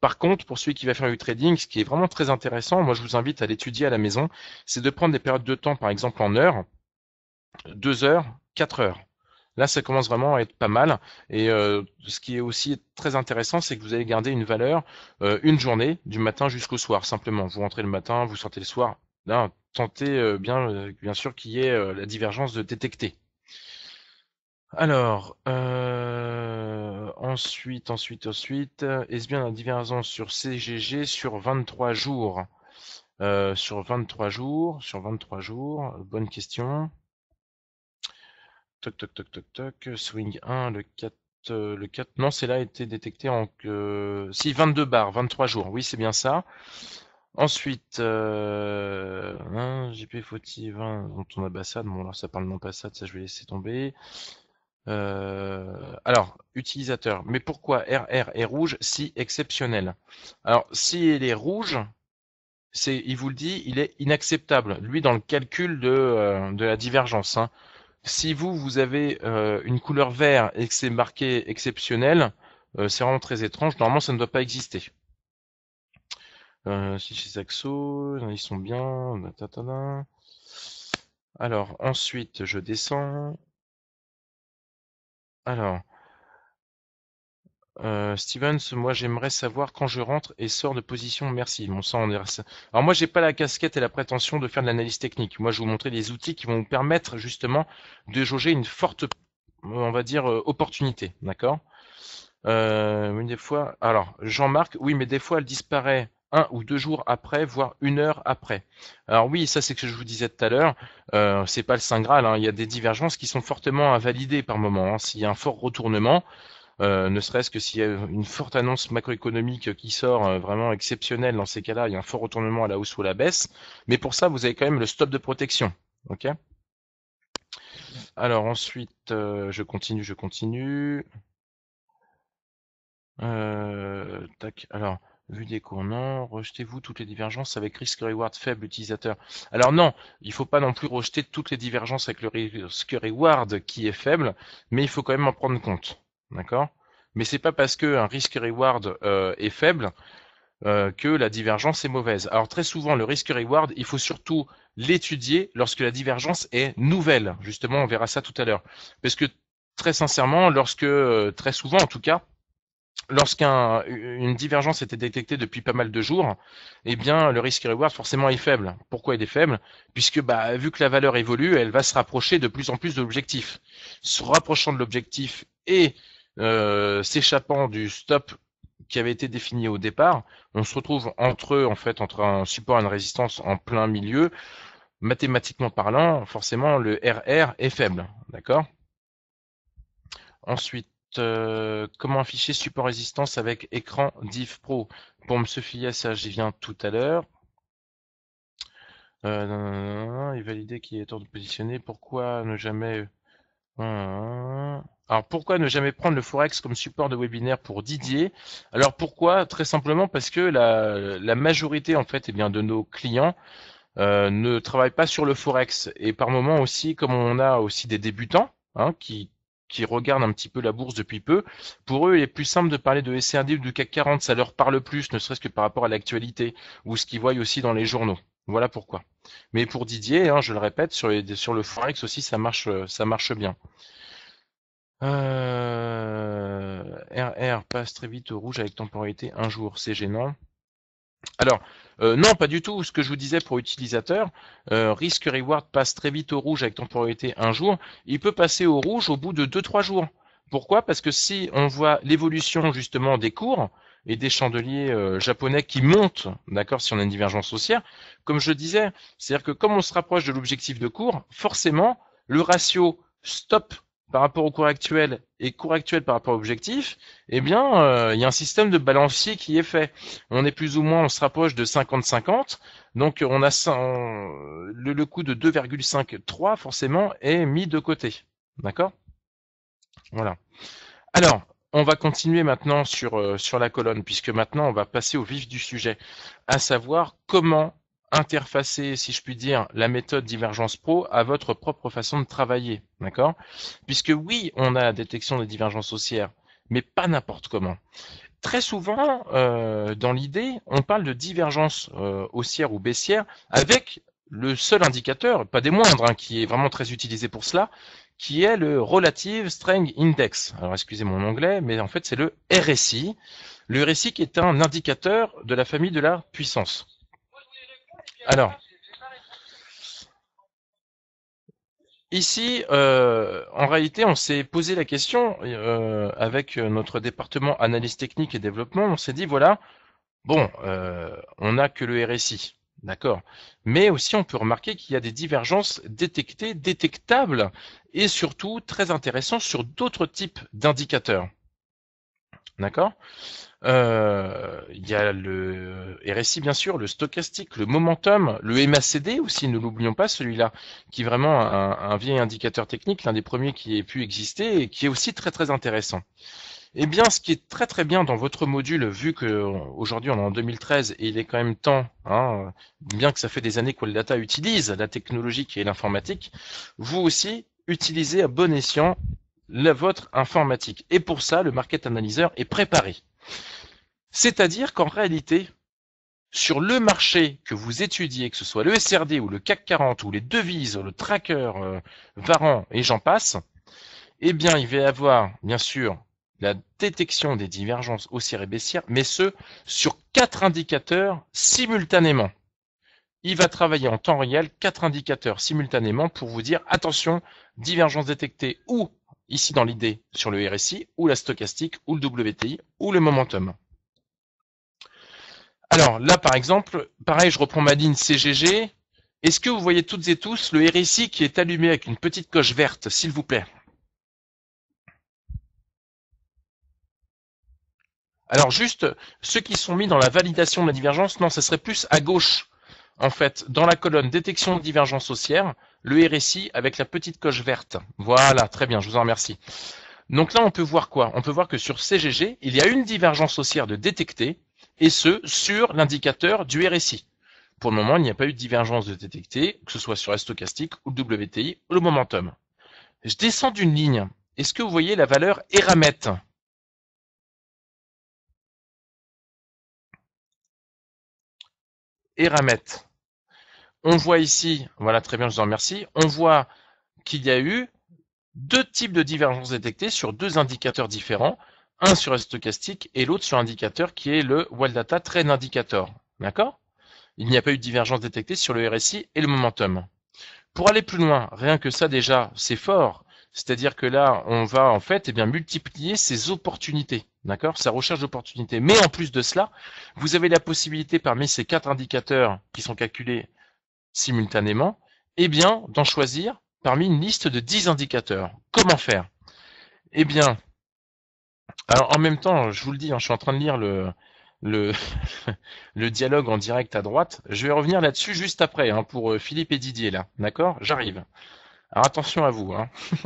Par contre, pour celui qui va faire du trading, ce qui est vraiment très intéressant, moi je vous invite à l'étudier à la maison, c'est de prendre des périodes de temps, par exemple en heures, 2 heures, 4 heures. Là, ça commence vraiment à être pas mal. Et euh, ce qui est aussi très intéressant, c'est que vous allez garder une valeur euh, une journée, du matin jusqu'au soir, simplement. Vous rentrez le matin, vous sortez le soir. Là, tentez euh, bien, bien sûr qu'il y ait la divergence de détecter. Alors, ensuite, ensuite, ensuite, est-ce bien la divergence sur CGG sur 23 jours Sur 23 jours, sur 23 jours, bonne question. Toc, toc, toc, toc, toc. Swing 1, le 4. Euh, le 4. Non, c'est là, a été détecté en. Euh, si, 22 bars, 23 jours. Oui, c'est bien ça. Ensuite, euh, JP Fauti 20, dont on a bassade, Bon, alors ça parle non pas ça je vais laisser tomber. Euh, alors, utilisateur. Mais pourquoi RR est rouge si exceptionnel Alors, si il est rouge, c'est, il vous le dit, il est inacceptable. Lui, dans le calcul de, euh, de la divergence. Hein si vous, vous avez euh, une couleur vert et que c'est marqué exceptionnel, euh, c'est vraiment très étrange. Normalement, ça ne doit pas exister. Euh, si chez Saxo, euh, ils sont bien. Alors, ensuite, je descends. Alors, euh, Stevens, moi j'aimerais savoir quand je rentre et sors de position. Merci. Mon sang, on Alors moi j'ai pas la casquette et la prétention de faire de l'analyse technique. Moi je vais vous montrer des outils qui vont vous permettre justement de jauger une forte, on va dire, euh, opportunité. D'accord euh, des fois. Alors Jean-Marc, oui, mais des fois elle disparaît un ou deux jours après, voire une heure après. Alors oui, ça c'est ce que je vous disais tout à l'heure, euh, c'est pas le Saint Graal, hein. il y a des divergences qui sont fortement invalidées par moment. Hein. S'il y a un fort retournement, euh, ne serait-ce que s'il y a une forte annonce macroéconomique qui sort euh, vraiment exceptionnelle dans ces cas-là, il y a un fort retournement à la hausse ou à la baisse. Mais pour ça, vous avez quand même le stop de protection. Ok Alors ensuite, euh, je continue, je continue. tac. Alors. Vu des cours, Rejetez-vous toutes les divergences avec risque-reward faible utilisateur. Alors non, il ne faut pas non plus rejeter toutes les divergences avec le risque-reward qui est faible, mais il faut quand même en prendre compte. D'accord Mais c'est pas parce qu'un risk reward euh, est faible euh, que la divergence est mauvaise. Alors très souvent, le risk reward il faut surtout l'étudier lorsque la divergence est nouvelle. Justement, on verra ça tout à l'heure. Parce que très sincèrement, lorsque, euh, très souvent en tout cas, lorsqu'une une divergence était détectée depuis pas mal de jours, eh bien le risk reward forcément est faible. Pourquoi il est faible Puisque bah, vu que la valeur évolue, elle va se rapprocher de plus en plus de l'objectif. Se rapprochant de l'objectif et euh, s'échappant du stop qui avait été défini au départ. On se retrouve entre eux, en fait, entre un support et une résistance en plein milieu. Mathématiquement parlant, forcément, le RR est faible. D'accord Ensuite, euh, comment afficher support résistance avec écran div pro Pour me se fier à ça, j'y viens tout à l'heure. Il non, non, valider qu'il est temps de positionner. Pourquoi ne jamais Mmh. Alors pourquoi ne jamais prendre le forex comme support de webinaire pour Didier Alors pourquoi Très simplement parce que la, majorité en fait eh bien, de nos clients euh, ne travaillent pas sur le forex et par moment aussi comme on a aussi des débutants hein, qui qui regardent un petit peu la bourse depuis peu, pour eux, il est plus simple de parler de SRD ou du CAC 40, ça leur parle plus, ne serait-ce que par rapport à l'actualité ou ce qu'ils voient aussi dans les journaux. Voilà pourquoi. Mais pour Didier, hein, je le répète, sur, le Forex aussi, ça marche, bien. RR euh, passe très vite au rouge avec temporalité un jour, c'est gênant. Alors, euh, non, pas du tout. Ce que je vous disais pour utilisateur, euh, risk reward passe très vite au rouge avec temporalité un jour. Il peut passer au rouge au bout de 2-3 jours. Pourquoi Parce que si on voit l'évolution justement des cours, et des chandeliers euh, japonais qui montent, d'accord, si on a une divergence haussière, comme je disais, c'est-à-dire que comme on se rapproche de l'objectif de cours, forcément, le ratio stop par rapport au cours actuel et cours actuel par rapport à l'objectif, eh bien, euh, il y a un système de balancier qui est fait. On est plus ou moins, on se rapproche de 50-50, donc on a le, le coût de 2,53 forcément est mis de côté, d'accord Voilà. Alors, on va continuer maintenant sur, euh, sur la colonne, puisque maintenant on va passer au vif du sujet, à savoir comment interfacer, si je puis dire, la méthode Divergence Pro à votre propre façon de travailler, d'accord Puisque oui, on a la détection des divergences haussières, mais pas n'importe comment. Très souvent, euh, dans l'idée, on parle de divergence euh, haussière ou baissière avec le seul indicateur, pas des moindres, hein, qui est vraiment très utilisé pour cela, qui est le Relative Strength Index. Alors excusez mon anglais, mais en fait c'est le RSI. Le RSI qui est un indicateur de la famille de la puissance. Alors, Ici, euh, en réalité, on s'est posé la question euh, avec euh, notre département analyse technique et développement. On s'est dit, voilà, bon, on n'a que le RSI. D'accord. Mais aussi, on peut remarquer qu'il y a des divergences détectées, détectables et surtout très intéressantes sur d'autres types d'indicateurs. D'accord euh, Il y a le RSI, bien sûr, le stochastique, le momentum, le MACD aussi, ne l'oublions pas, celui-là, qui est vraiment un, un vieil indicateur technique, l'un des premiers qui ait pu exister et qui est aussi très très intéressant. Eh bien, ce qui est très très bien dans votre module, vu qu'aujourd'hui on est en 2013 et il est quand même temps, hein, bien que ça fait des années que le data utilise la technologie et l'informatique, vous aussi utilisez à bon escient la, votre informatique. Et pour ça, le market analyzer est préparé. C'est-à-dire qu'en réalité, sur le marché que vous étudiez, que ce soit le SRD ou le CAC 40 ou les devises, le tracker, euh, Varan et j'en passe, eh bien, il va y avoir, bien sûr, la détection des divergences haussières et baissières, mais ce, sur quatre indicateurs simultanément. Il va travailler en temps réel quatre indicateurs simultanément pour vous dire attention, divergence détectée ou ici dans l'idée sur le RSI ou la stochastique ou le WTI ou le momentum. Alors là par exemple, pareil, je reprends ma ligne CGG. Est-ce que vous voyez toutes et tous le RSI qui est allumé avec une petite coche verte, s'il vous plaît Alors juste, ceux qui sont mis dans la validation de la divergence, non, ce serait plus à gauche, en fait, dans la colonne détection de divergence haussière, le RSI avec la petite coche verte. Voilà, très bien, je vous en remercie. Donc là, on peut voir quoi On peut voir que sur CGG, il y a une divergence haussière de détecter, et ce, sur l'indicateur du RSI. Pour le moment, il n'y a pas eu de divergence de détecter, que ce soit sur la stochastique ou le WTI ou le momentum. Je descends d'une ligne. Est-ce que vous voyez la valeur Eramet et On voit ici, voilà très bien, je vous en remercie, on voit qu'il y a eu deux types de divergences détectées sur deux indicateurs différents, un sur un stochastique et l'autre sur un indicateur qui est le Data Trend Indicator. D'accord Il n'y a pas eu de divergence détectée sur le RSI et le momentum. Pour aller plus loin, rien que ça déjà, c'est fort c'est-à-dire que là, on va en fait eh bien multiplier ces opportunités, d'accord Sa recherche d'opportunités. Mais en plus de cela, vous avez la possibilité parmi ces quatre indicateurs qui sont calculés simultanément, eh bien d'en choisir parmi une liste de dix indicateurs. Comment faire Eh bien, alors en même temps, je vous le dis, hein, je suis en train de lire le, le, le dialogue en direct à droite. Je vais revenir là-dessus juste après hein, pour euh, Philippe et Didier là, d'accord J'arrive. Alors attention à vous. Hein.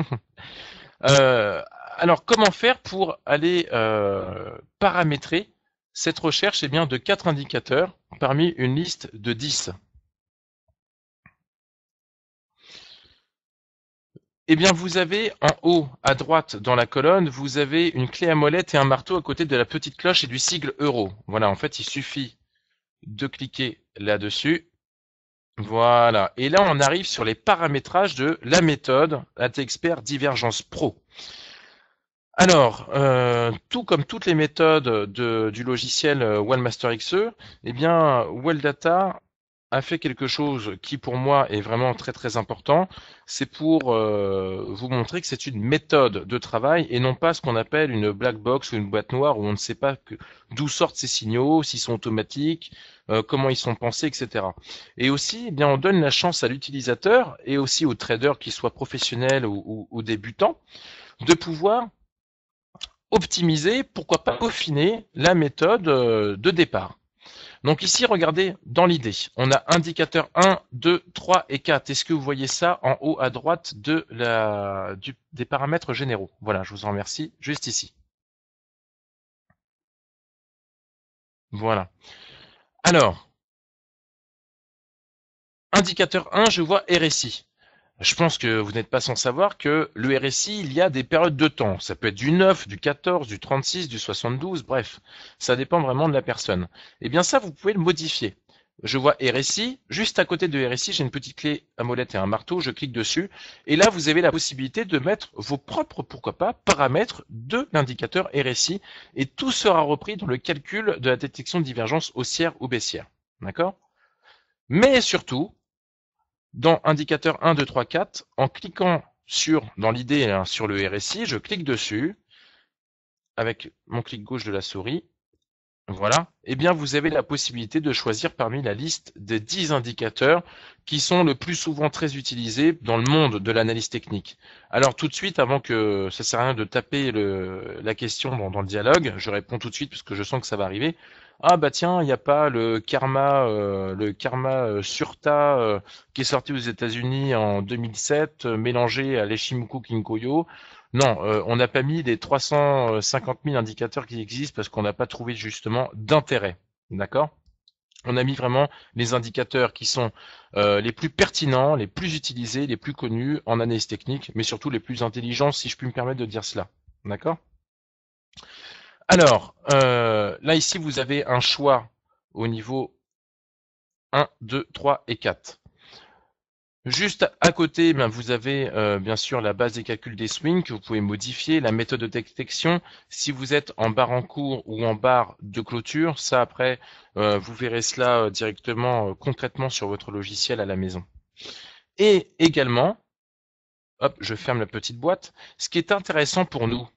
Euh, alors comment faire pour aller euh, paramétrer cette recherche eh bien, de quatre indicateurs parmi une liste de 10 Eh bien, vous avez en haut à droite dans la colonne, vous avez une clé à molette et un marteau à côté de la petite cloche et du sigle euro. Voilà, en fait, il suffit de cliquer là-dessus voilà. Et là, on arrive sur les paramétrages de la méthode ATXpert Divergence Pro. Alors, euh, tout comme toutes les méthodes de, du logiciel euh, Wellmaster XE, eh bien, WellData a fait quelque chose qui pour moi est vraiment très très important, c'est pour euh, vous montrer que c'est une méthode de travail et non pas ce qu'on appelle une black box ou une boîte noire où on ne sait pas d'où sortent ces signaux, s'ils sont automatiques, euh, comment ils sont pensés, etc. Et aussi, eh bien, on donne la chance à l'utilisateur et aussi aux traders, qui soient professionnels ou, débutants, de pouvoir optimiser, pourquoi pas peaufiner la méthode euh, de départ. Donc ici, regardez dans l'idée, on a indicateur 1, 2, 3 et 4. Est-ce que vous voyez ça en haut à droite de la, des paramètres généraux Voilà, je vous en remercie, juste ici. Voilà. Alors, indicateur 1, je vois RSI. Je pense que vous n'êtes pas sans savoir que le RSI, il y a des périodes de temps. Ça peut être du 9, du 14, du 36, du 72, bref. Ça dépend vraiment de la personne. Eh bien ça, vous pouvez le modifier je vois RSI. Juste à côté de RSI, j'ai une petite clé à molette et un marteau. Je clique dessus. Et là, vous avez la possibilité de mettre vos propres, pourquoi pas, paramètres de l'indicateur RSI. Et tout sera repris dans le calcul de la détection de divergence haussière ou baissière. D'accord Mais surtout, dans indicateur 1, 2, 3, 4, en cliquant sur, dans l'idée, hein, sur le RSI, je clique dessus avec mon clic gauche de la souris voilà. Eh bien, vous avez la possibilité de choisir parmi la liste des 10 indicateurs qui sont le plus souvent très utilisés dans le monde de l'analyse technique. Alors, tout de suite, avant que ça sert à rien de taper la question dans, le dialogue, je réponds tout de suite parce que je sens que ça va arriver. Ah bah tiens, il n'y a pas le karma, euh, le karma euh, Surta euh, qui est sorti aux États-Unis en 2007, mélangé à l'Eshimuku Kinkoyo. Non, euh, on n'a pas mis les 350 000 indicateurs qui existent parce qu'on n'a pas trouvé justement d'intérêt. D'accord on a mis vraiment les indicateurs qui sont euh, les plus pertinents, les plus utilisés, les plus connus en analyse technique, mais surtout les plus intelligents, si je puis me permettre de dire cela. D'accord Alors, euh, là ici, vous avez un choix au niveau 1, 2, 3 et 4. Juste à côté, ben, vous avez euh, bien sûr la base des calculs des swings que vous pouvez modifier, la méthode de détection. Si vous êtes en barre en cours ou en barre de clôture, ça après, euh, vous verrez cela euh, directement, concrètement sur votre logiciel à la maison. Et également, hop, je ferme la petite boîte, ce qui est intéressant pour nous,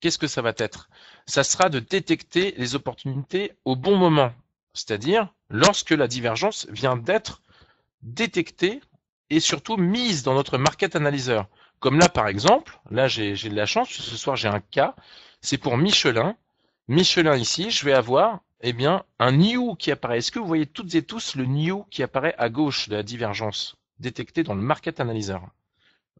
qu'est-ce que ça va être Ça sera de détecter les opportunités au bon moment, c'est-à-dire lorsque la divergence vient d'être détectée et surtout mise dans notre market analyzer. Comme là, par exemple, là, j'ai de la chance, ce soir, j'ai un cas, c'est pour Michelin. Michelin ici, je vais avoir, eh bien, un new qui apparaît. Est-ce que vous voyez toutes et tous le new qui apparaît à gauche de la divergence détectée dans le market analyzer?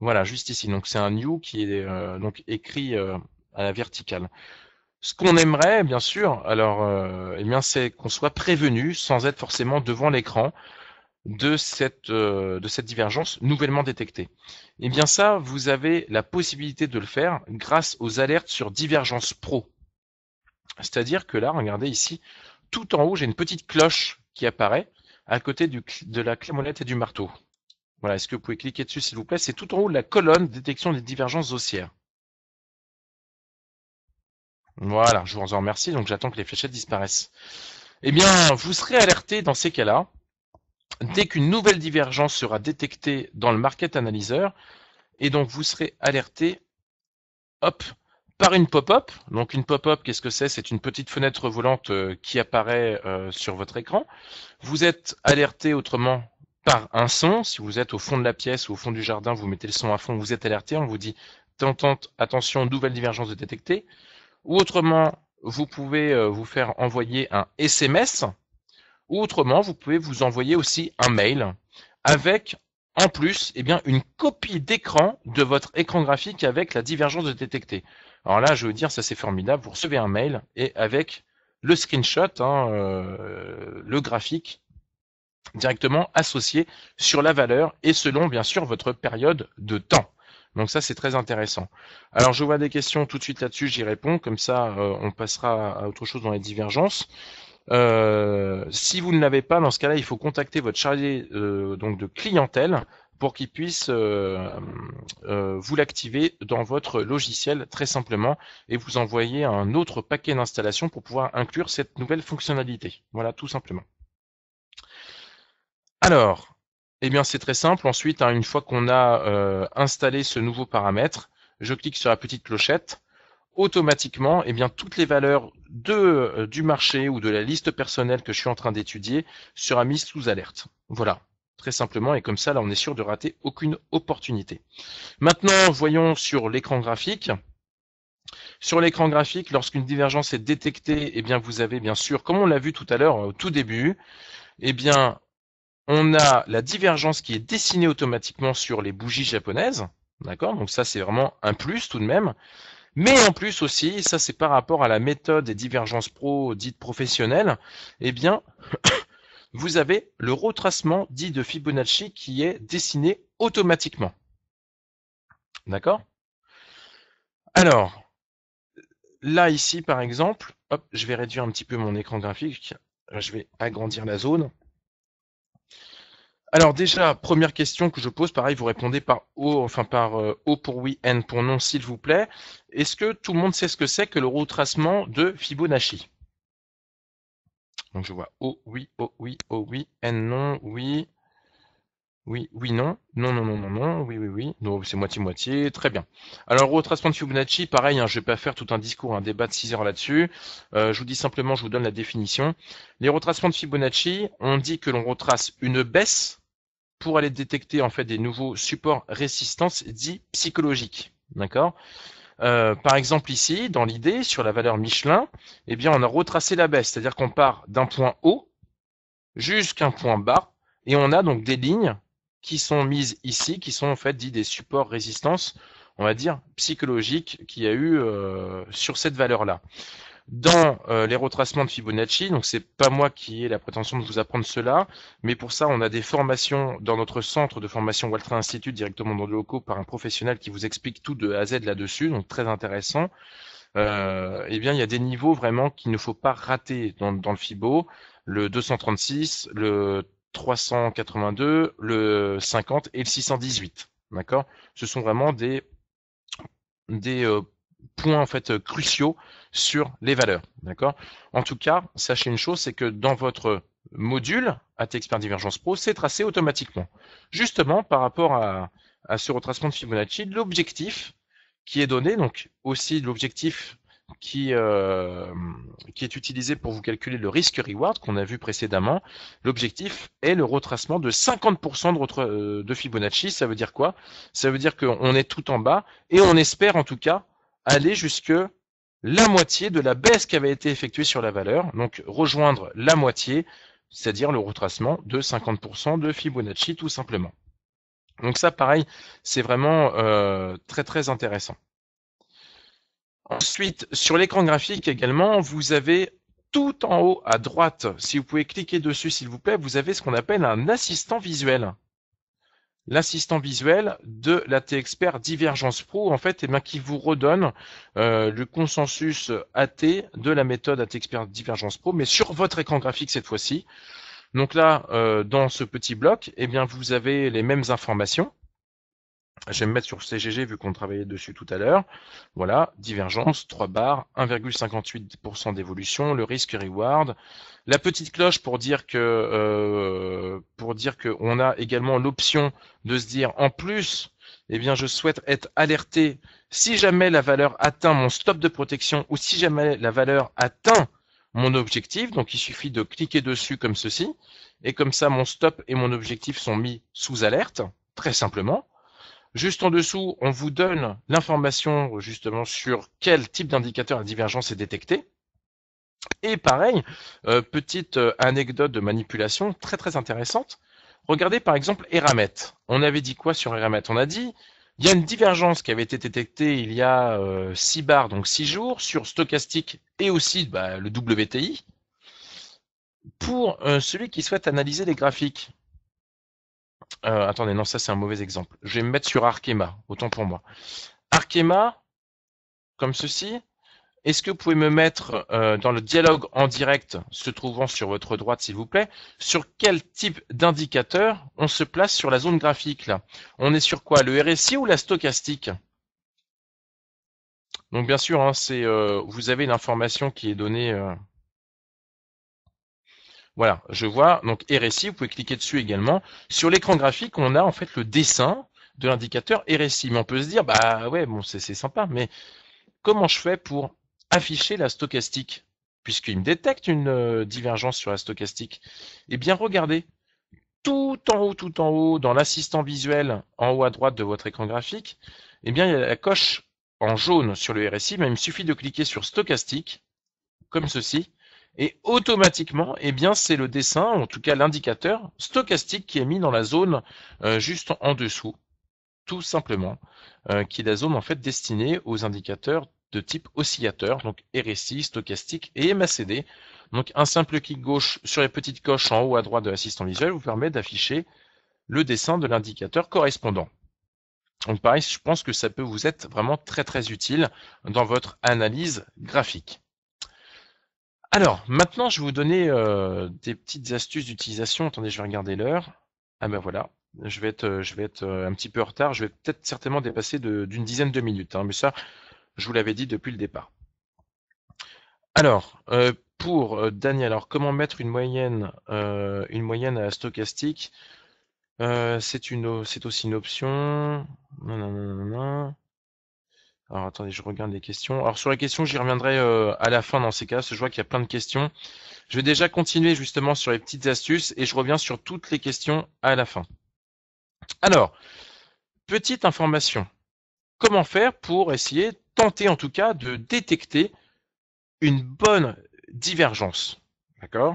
Voilà, juste ici. Donc, c'est un new qui est, euh, donc, écrit, euh, à la verticale. Ce qu'on aimerait, bien sûr, alors, euh, eh bien, c'est qu'on soit prévenu sans être forcément devant l'écran de cette, euh, de cette divergence nouvellement détectée. Et eh bien ça, vous avez la possibilité de le faire grâce aux alertes sur divergence pro. C'est-à-dire que là, regardez ici, tout en haut, j'ai une petite cloche qui apparaît à côté de la clé molette et du marteau. Voilà, est-ce que vous pouvez cliquer dessus s'il vous plaît C'est tout en haut de la colonne détection des divergences haussières. Voilà, je vous en remercie, donc j'attends que les fléchettes disparaissent. Eh bien, vous serez alerté dans ces cas-là dès qu'une nouvelle divergence sera détectée dans le Market Analyzer, et donc vous serez alerté hop, par une pop-up. Donc une pop-up, qu'est-ce que c'est C'est une petite fenêtre volante euh, qui apparaît euh, sur votre écran. Vous êtes alerté autrement par un son. Si vous êtes au fond de la pièce ou au fond du jardin, vous mettez le son à fond, vous êtes alerté, on vous dit attention, nouvelle divergence de détectée. Ou autrement, vous pouvez euh, vous faire envoyer un SMS ou autrement, vous pouvez vous envoyer aussi un mail avec en plus eh bien, une copie d'écran de votre écran graphique avec la divergence de détectée. Alors là, je veux dire, ça c'est formidable, vous recevez un mail et avec le screenshot, hein, euh, le graphique directement associé sur la valeur et selon bien sûr votre période de temps. Donc ça c'est très intéressant. Alors je vois des questions tout de suite là-dessus, j'y réponds, comme ça euh, on passera à autre chose dans les divergences. Euh, si vous ne l'avez pas, dans ce cas-là, il faut contacter votre chargé euh, donc de clientèle pour qu'il puisse euh, vous l'activer dans votre logiciel très simplement et vous envoyer un autre paquet d'installation pour pouvoir inclure cette nouvelle fonctionnalité. Voilà, tout simplement. Alors, eh bien c'est très simple. Ensuite, hein, une fois qu'on a installé ce nouveau paramètre, je clique sur la petite clochette automatiquement, eh bien, toutes les valeurs de, euh, du marché ou de la liste personnelle que je suis en train d'étudier sera mise sous alerte. Voilà. Très simplement, et comme ça, là, on est sûr de rater aucune opportunité. Maintenant, voyons sur l'écran graphique. Sur l'écran graphique, lorsqu'une divergence est détectée, eh bien, vous avez bien sûr, comme on l'a vu tout à l'heure, euh, au tout début, eh bien, on a la divergence qui est dessinée automatiquement sur les bougies japonaises. D'accord Donc ça, c'est vraiment un plus tout de même. Mais en plus aussi, ça c'est par rapport à la méthode des divergences pro dites professionnelles, eh bien, vous avez le retracement dit de Fibonacci qui est dessiné automatiquement. D'accord Alors, là ici par exemple, hop, je vais réduire un petit peu mon écran graphique, je vais agrandir la zone. Alors déjà, première question que je pose, pareil, vous répondez par O, enfin par euh, O pour oui, N pour non, s'il vous plaît. Est-ce que tout le monde sait ce que c'est que le retracement de Fibonacci Donc je vois O, oui, O, oui, O, oui, N non, oui, oui, oui, non, non, non, non, non, non, oui, oui, oui, non, c'est moitié-moitié, très bien. Alors le retracement de Fibonacci, pareil, hein, je ne vais pas faire tout un discours, un débat de 6 heures là-dessus, euh, je vous dis simplement, je vous donne la définition. Les retracements de Fibonacci, on dit que l'on retrace une baisse pour aller détecter en fait des nouveaux supports résistance dits psychologiques. D'accord euh, par exemple ici, dans l'idée sur la valeur Michelin, eh bien on a retracé la baisse, c'est-à-dire qu'on part d'un point haut jusqu'à un point bas, et on a donc des lignes qui sont mises ici, qui sont en fait dit des supports résistance, on va dire psychologiques qu'il y a eu euh, sur cette valeur-là dans euh, les retracements de Fibonacci. Donc c'est pas moi qui ai la prétention de vous apprendre cela, mais pour ça on a des formations dans notre centre de formation Walter Institute directement dans le local par un professionnel qui vous explique tout de A à Z là-dessus, donc très intéressant. Euh, eh bien, il y a des niveaux vraiment qu'il ne faut pas rater dans, le FIBO, le 236, le 382, le 50 et le 618. D'accord Ce sont vraiment des, des euh, points en fait euh, cruciaux sur les valeurs. D'accord En tout cas, sachez une chose, c'est que dans votre module Expert Divergence Pro, c'est tracé automatiquement. Justement, par rapport à, ce retracement de Fibonacci, l'objectif qui est donné, donc aussi l'objectif euh, qui, est utilisé pour vous calculer le risque reward qu'on a vu précédemment. L'objectif est le retracement de 50% euh, de Fibonacci. Ça veut dire quoi Ça veut dire qu'on est tout en bas et on espère en tout cas aller jusque la moitié de la baisse qui avait été effectuée sur la valeur, donc rejoindre la moitié, c'est-à-dire le retracement de 50% de Fibonacci tout simplement. Donc ça, pareil, c'est vraiment euh, très très intéressant. Ensuite, sur l'écran graphique également, vous avez tout en haut à droite, si vous pouvez cliquer dessus s'il vous plaît, vous avez ce qu'on appelle un assistant visuel l'assistant visuel de la T-Expert Divergence Pro, en fait, et eh qui vous redonne euh, le consensus AT de la méthode AT-Expert Divergence Pro, mais sur votre écran graphique cette fois-ci. Donc là, euh, dans ce petit bloc, eh bien, vous avez les mêmes informations. Je vais me mettre sur CGG vu qu'on travaillait dessus tout à l'heure. Voilà, divergence, 3 barres, 1,58% d'évolution, le risque reward. La petite cloche pour dire que euh, pour dire qu'on a également l'option de se dire en plus, eh bien je souhaite être alerté si jamais la valeur atteint mon stop de protection ou si jamais la valeur atteint mon objectif. Donc il suffit de cliquer dessus comme ceci. Et comme ça, mon stop et mon objectif sont mis sous alerte, très simplement. Juste en dessous, on vous donne l'information justement sur quel type d'indicateur la divergence est détectée. Et pareil, euh, petite euh, anecdote de manipulation très très intéressante. Regardez par exemple Eramet. On avait dit quoi sur Eramet On a dit il y a une divergence qui avait été détectée il y a euh, six bars, donc six jours, sur stochastique et aussi bah, le WTI, pour celui qui souhaite analyser les graphiques. Euh, attendez, non, ça c'est un mauvais exemple. Je vais me mettre sur Arkema, autant pour moi. Arkema, comme ceci. Est-ce que vous pouvez me mettre euh, dans le dialogue en direct se trouvant sur votre droite, s'il vous plaît, sur quel type d'indicateur on se place sur la zone graphique là On est sur quoi Le RSI ou la stochastique Donc bien sûr, hein, c'est euh, vous avez l'information qui est donnée voilà, je vois donc RSI, vous pouvez cliquer dessus également. Sur l'écran graphique, on a en fait le dessin de l'indicateur RSI. Mais on peut se dire, bah ouais, bon, c'est sympa, mais comment je fais pour afficher la stochastique Puisqu'il me détecte une euh, divergence sur la stochastique. Eh bien, regardez, tout en haut, tout en haut, dans l'assistant visuel, en haut à droite de votre écran graphique, eh bien, il y a la coche en jaune sur le RSI, mais il me suffit de cliquer sur stochastique, comme ceci, et automatiquement, eh bien, c'est le dessin, en tout cas l'indicateur stochastique qui est mis dans la zone euh, juste en dessous, tout simplement, euh, qui est la zone en fait destinée aux indicateurs de type oscillateur, donc RSI, stochastique et MACD. Donc un simple clic gauche sur les petites coches en haut à droite de l'assistant visuel vous permet d'afficher le dessin de l'indicateur correspondant. Donc pareil, je pense que ça peut vous être vraiment très très utile dans votre analyse graphique. Alors, maintenant, je vais vous donner euh, des petites astuces d'utilisation. Attendez, je vais regarder l'heure. Ah ben voilà, je vais être, euh, je vais être euh, un petit peu en retard. Je vais peut-être certainement dépasser d'une dizaine de minutes. Hein, mais ça, je vous l'avais dit depuis le départ. Alors, pour Daniel, alors comment mettre une moyenne, une moyenne à stochastique C'est aussi une option. non. Alors attendez, je regarde les questions. Alors sur les questions, j'y reviendrai euh, à la fin dans ces cas, je vois qu'il y a plein de questions. Je vais déjà continuer justement sur les petites astuces et je reviens sur toutes les questions à la fin. Alors, petite information. Comment faire pour essayer, tenter en tout cas, de détecter une bonne divergence D'accord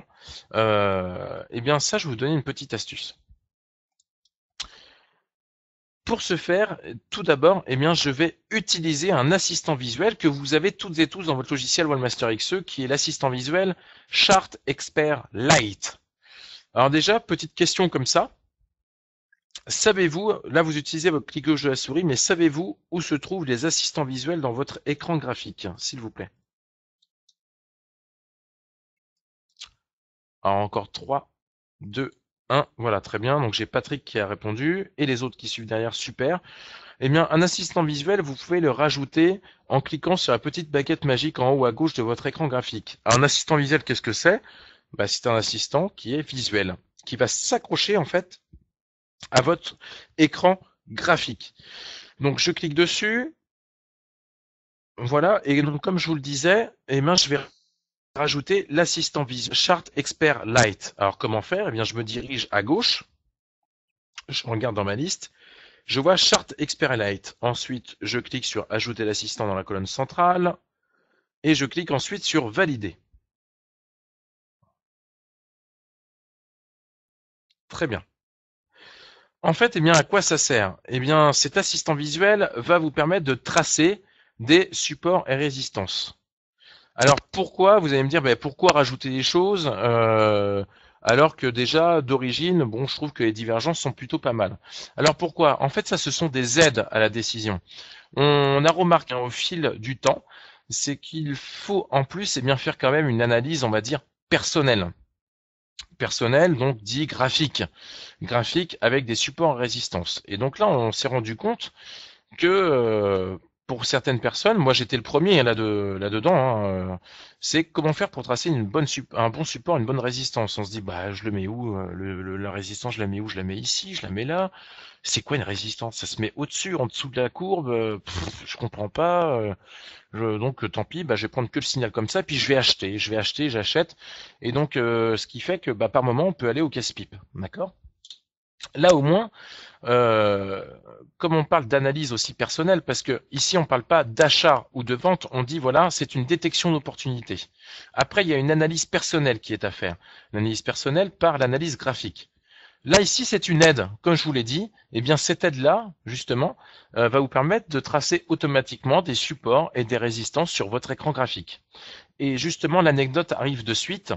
euh, Eh bien ça, je vais vous donner une petite astuce pour ce faire, tout d'abord, eh bien, je vais utiliser un assistant visuel que vous avez toutes et tous dans votre logiciel Wallmaster XE, qui est l'assistant visuel Chart Expert Lite. Alors déjà, petite question comme ça. Savez-vous, là vous utilisez votre clic gauche de la souris, mais savez-vous où se trouvent les assistants visuels dans votre écran graphique, s'il vous plaît Alors ah, encore 3, 2, voilà, très bien. Donc j'ai Patrick qui a répondu et les autres qui suivent derrière, super. Eh bien, un assistant visuel, vous pouvez le rajouter en cliquant sur la petite baguette magique en haut à gauche de votre écran graphique. Un assistant visuel, qu'est-ce que c'est bah, C'est un assistant qui est visuel, qui va s'accrocher en fait à votre écran graphique. Donc je clique dessus, voilà, et donc comme je vous le disais, eh ben, je vais ajouter l'assistant visuel Chart Expert Light. Alors comment faire eh bien, je me dirige à gauche, je regarde dans ma liste, je vois Chart Expert Light. Ensuite, je clique sur Ajouter l'assistant dans la colonne centrale et je clique ensuite sur Valider. Très bien. En fait, et eh bien, à quoi ça sert Eh bien, cet assistant visuel va vous permettre de tracer des supports et résistances. Alors pourquoi, vous allez me dire, ben, pourquoi rajouter des choses euh, alors que déjà d'origine, bon, je trouve que les divergences sont plutôt pas mal. Alors pourquoi En fait, ça, ce sont des aides à la décision. On a remarqué hein, au fil du temps, c'est qu'il faut en plus, et eh bien faire quand même une analyse, on va dire personnelle Personnelle, donc dit graphique. Graphique avec des supports en résistance. Et donc là, on s'est rendu compte que euh, pour certaines personnes, moi j'étais le premier hein, là, de, là dedans. Hein, euh, c'est comment faire pour tracer une bonne un bon support, une bonne résistance. On se dit bah je le mets où euh, La résistance, je la mets où Je la mets ici, je la mets là. C'est quoi une résistance Ça se met au-dessus, en dessous de la courbe. Je euh, je comprends pas. donc tant pis, bah, je vais prendre que le signal comme ça, puis je vais acheter, je vais acheter, j'achète. Et donc ce qui fait que bah, par moment on peut aller au casse-pipe, d'accord Là au moins, euh, comme on parle d'analyse aussi personnelle, parce que ici on ne parle pas d'achat ou de vente, on dit voilà, c'est une détection d'opportunité. Après, il y a une analyse personnelle qui est à faire. L'analyse personnelle par l'analyse graphique. Là ici, c'est une aide, comme je vous l'ai dit. et eh bien, cette aide-là, justement, euh, va vous permettre de tracer automatiquement des supports et des résistances sur votre écran graphique. Et justement, l'anecdote arrive de suite.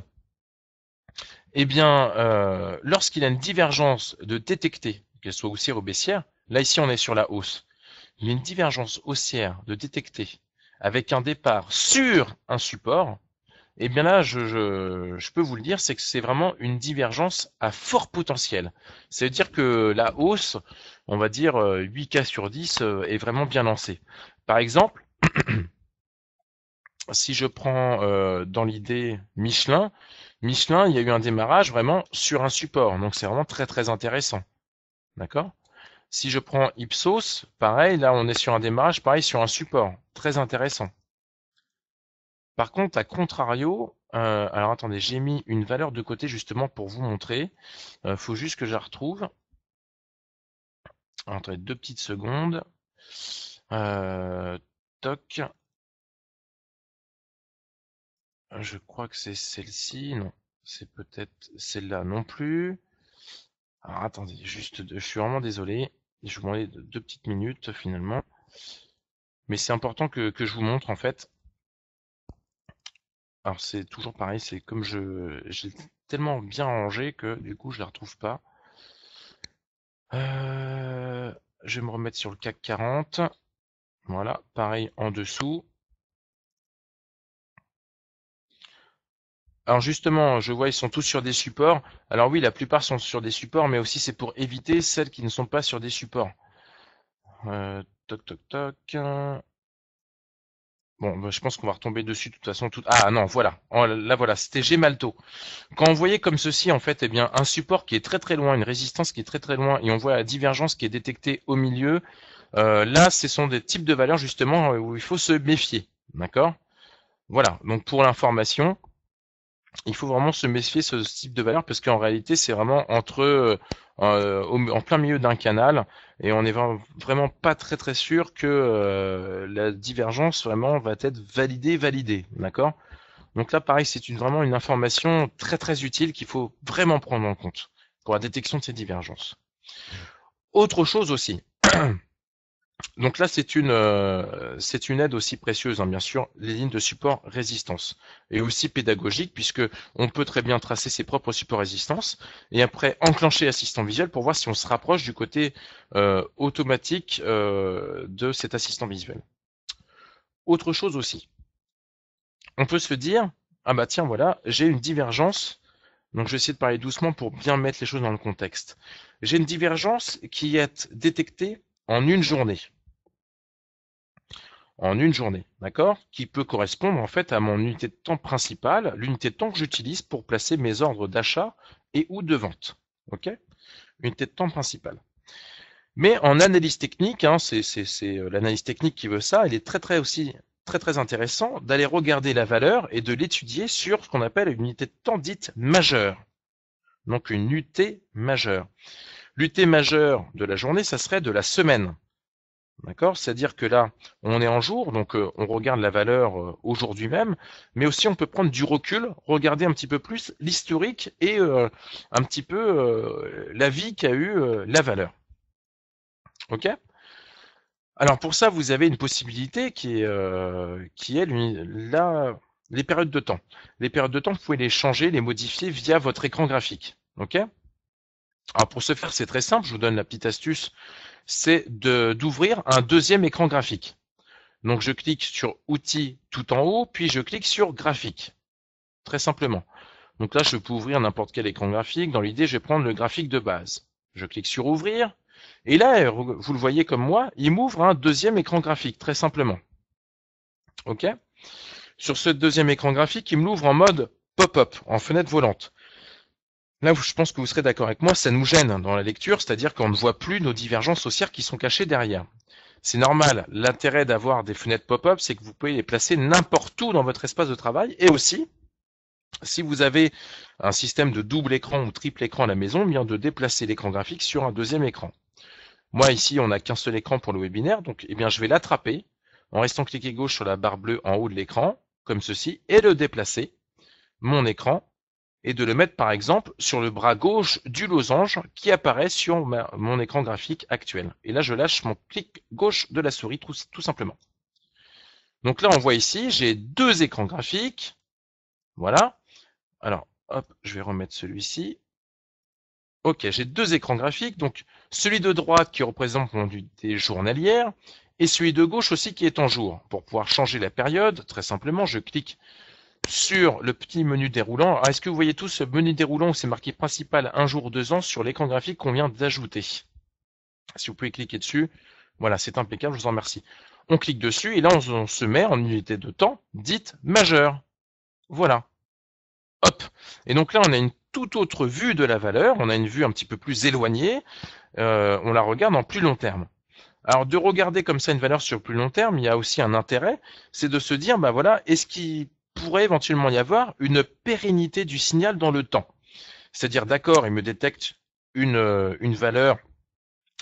Eh bien, euh, lorsqu'il y a une divergence de détecter qu'elle soit haussière ou baissière, là ici on est sur la hausse. mais une divergence haussière de détecter avec un départ sur un support, et eh bien là, je, peux vous le dire, c'est que c'est vraiment une divergence à fort potentiel. C'est-à-dire que la hausse, on va dire 8 euh, cas sur 10, euh, est vraiment bien lancée. Par exemple, si je prends euh, dans l'idée Michelin, Michelin, il y a eu un démarrage vraiment sur un support. Donc c'est vraiment très très intéressant. D'accord Si je prends Ipsos, pareil, là on est sur un démarrage, pareil sur un support. Très intéressant. Par contre, à contrario, euh, alors attendez, j'ai mis une valeur de côté justement pour vous montrer. Il euh, faut juste que je la retrouve. deux petites secondes. Euh, toc. Je crois que c'est celle-ci. Non, c'est peut-être celle-là non plus. Alors attendez, juste, je suis vraiment désolé. Je vous demandais deux petites minutes finalement. Mais c'est important que, je vous montre en fait. Alors c'est toujours pareil, c'est comme je j'ai tellement bien rangé que du coup je la retrouve pas. Euh, je vais me remettre sur le CAC 40. Voilà, pareil en dessous. Alors justement, je vois, ils sont tous sur des supports. Alors oui, la plupart sont sur des supports, mais aussi c'est pour éviter celles qui ne sont pas sur des supports. Euh, toc, toc, toc. Bon, bah, je pense qu'on va retomber dessus de toute façon. Tout... Ah non, voilà. Oh, là, voilà, c'était Gmalto. Quand on voyait comme ceci, en fait, eh bien, un support qui est très très loin, une résistance qui est très très loin, et on voit la divergence qui est détectée au milieu, euh, là, ce sont des types de valeurs justement euh, où il faut se méfier. D'accord Voilà, donc pour l'information il faut vraiment se méfier ce type de valeur parce qu'en réalité c'est vraiment entre euh, euh, en plein milieu d'un canal et on n'est vraiment pas très très sûr que euh, la divergence vraiment va être validée validée d'accord donc là pareil c'est une, vraiment une information très très utile qu'il faut vraiment prendre en compte pour la détection de ces divergences autre chose aussi Donc là, euh, c'est une, aide aussi précieuse, hein, bien sûr, les lignes de support résistance et aussi pédagogique, puisque on peut très bien tracer ses propres supports résistance et après enclencher assistant visuel pour voir si on se rapproche du côté euh, automatique euh, de cet assistant visuel. Autre chose aussi, on peut se dire ah bah tiens voilà, j'ai une divergence. Donc je vais essayer de parler doucement pour bien mettre les choses dans le contexte. J'ai une divergence qui est détectée en une journée. En une journée, d'accord Qui peut correspondre en fait à mon unité de temps principale, l'unité de temps que j'utilise pour placer mes ordres d'achat et ou de vente. Ok Unité de temps principale. Mais en analyse technique, hein, c'est euh, l'analyse technique qui veut ça, il est très très aussi très très intéressant d'aller regarder la valeur et de l'étudier sur ce qu'on appelle une unité de temps dite majeure. Donc une unité majeure. L'UT majeur de la journée, ça serait de la semaine. D'accord C'est-à-dire que là, on est en jour, donc euh, on regarde la valeur euh, aujourd'hui même, mais aussi on peut prendre du recul, regarder un petit peu plus l'historique et euh, un petit peu la vie qu'a eu la valeur. OK Alors pour ça, vous avez une possibilité qui est, qui est là les périodes de temps. Les périodes de temps, vous pouvez les changer, les modifier via votre écran graphique. OK alors pour ce faire, c'est très simple, je vous donne la petite astuce, c'est d'ouvrir un deuxième écran graphique. Donc je clique sur Outils tout en haut, puis je clique sur Graphique. Très simplement. Donc là, je peux ouvrir n'importe quel écran graphique. Dans l'idée, je vais prendre le graphique de base. Je clique sur Ouvrir. Et là, vous le voyez comme moi, il m'ouvre un deuxième écran graphique, très simplement. OK Sur ce deuxième écran graphique, il me l'ouvre en mode pop-up, en fenêtre volante là je pense que vous serez d'accord avec moi, ça nous gêne hein, dans la lecture, c'est-à-dire qu'on ne voit plus nos divergences haussières qui sont cachées derrière. C'est normal. L'intérêt d'avoir des fenêtres pop-up, c'est que vous pouvez les placer n'importe où dans votre espace de travail et aussi, si vous avez un système de double écran ou triple écran à la maison, eh bien de déplacer l'écran graphique sur un deuxième écran. Moi ici, on n'a qu'un seul écran pour le webinaire, donc eh bien je vais l'attraper en restant cliqué gauche sur la barre bleue en haut de l'écran, comme ceci, et le déplacer, mon écran, et de le mettre par exemple sur le bras gauche du losange qui apparaît sur mon écran graphique actuel. Et là, je lâche mon clic gauche de la souris tout, tout simplement. Donc là, on voit ici, j'ai deux écrans graphiques. Voilà. Alors, hop, je vais remettre celui-ci. Ok, j'ai deux écrans graphiques. Donc, celui de droite qui représente mon unité journalière et celui de gauche aussi qui est en jour. Pour pouvoir changer la période, très simplement, je clique sur le petit menu déroulant. est-ce que vous voyez tous ce menu déroulant où c'est marqué principal un jour, ou deux ans sur l'écran graphique qu'on vient d'ajouter Si vous pouvez cliquer dessus, voilà, c'est impeccable, je vous en remercie. On clique dessus et là, on, se met en unité de temps dite majeure. Voilà. Hop. Et donc là, on a une toute autre vue de la valeur, on a une vue un petit peu plus éloignée, euh, on la regarde en plus long terme. Alors de regarder comme ça une valeur sur plus long terme, il y a aussi un intérêt, c'est de se dire, ben voilà, est-ce qu'il pourrait éventuellement y avoir une pérennité du signal dans le temps. C'est-à-dire, d'accord, il me détecte une, euh, une valeur,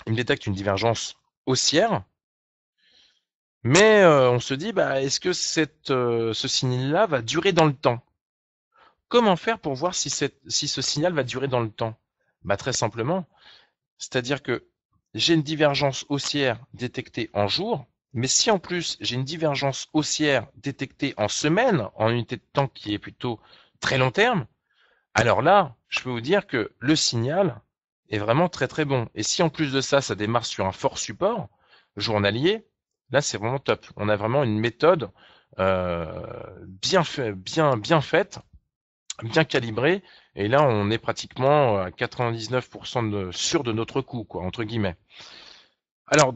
il me détecte une divergence haussière, mais euh, on se dit, bah, est-ce que cette, euh, ce signal-là va durer dans le temps Comment faire pour voir si, cette, si ce signal va durer dans le temps bah, Très simplement, c'est-à-dire que j'ai une divergence haussière détectée en jour, mais si en plus j'ai une divergence haussière détectée en semaine, en unité de temps qui est plutôt très long terme, alors là, je peux vous dire que le signal est vraiment très très bon. Et si en plus de ça, ça démarre sur un fort support journalier, là c'est vraiment top. On a vraiment une méthode euh, bien, bien, faite, bien calibrée, et là on est pratiquement à 99% sûr de notre coût, quoi, entre guillemets. Alors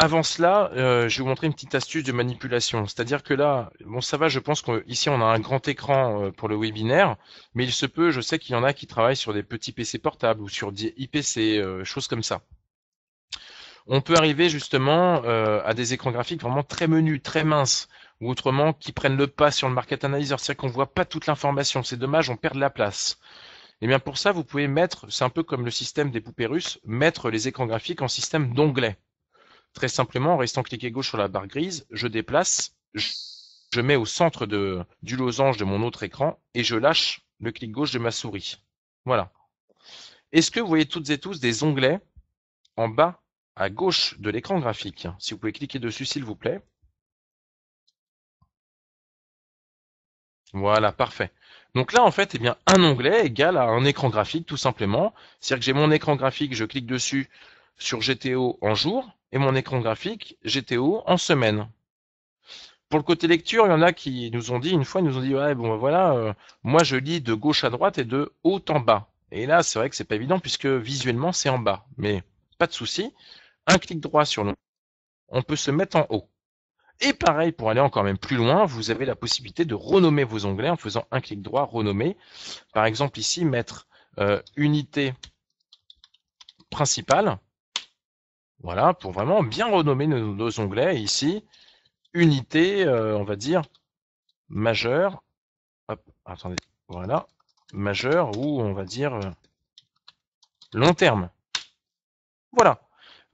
avant cela, euh, je vais vous montrer une petite astuce de manipulation. C'est-à-dire que là, bon, ça va, je pense qu'ici on a un grand écran euh, pour le webinaire, mais il se peut, je sais qu'il y en a qui travaillent sur des petits PC portables ou sur des IPC, euh, choses comme ça. On peut arriver justement à des écrans graphiques vraiment très menus, très minces, ou autrement qui prennent le pas sur le market analyzer, c'est-à-dire qu'on ne voit pas toute l'information. C'est dommage, on perd de la place. Et eh bien pour ça, vous pouvez mettre, c'est un peu comme le système des poupées russes, mettre les écrans graphiques en système d'onglet. Très simplement, en restant cliqué gauche sur la barre grise, je déplace, je, mets au centre de, du losange de mon autre écran et je lâche le clic gauche de ma souris. Voilà. Est-ce que vous voyez toutes et tous des onglets en bas à gauche de l'écran graphique Si vous pouvez cliquer dessus, s'il vous plaît. Voilà, parfait. Donc là, en fait, eh bien, un onglet égal à un écran graphique, tout simplement. C'est-à-dire que j'ai mon écran graphique, je clique dessus, sur GTO en jour et mon écran graphique GTO en semaine. Pour le côté lecture, il y en a qui nous ont dit une fois, ils nous ont dit ouais bon voilà, euh, moi je lis de gauche à droite et de haut en bas. Et là, c'est vrai que c'est pas évident puisque visuellement c'est en bas, mais pas de souci. Un clic droit sur le, on peut se mettre en haut. Et pareil, pour aller encore même plus loin, vous avez la possibilité de renommer vos onglets en faisant un clic droit, renommer. Par exemple, ici, mettre euh, unité principale voilà, pour vraiment bien renommer nos onglets ici. Unité, euh, on va dire, majeure. Hop, attendez, voilà. Majeure ou on va dire euh, long terme. Voilà.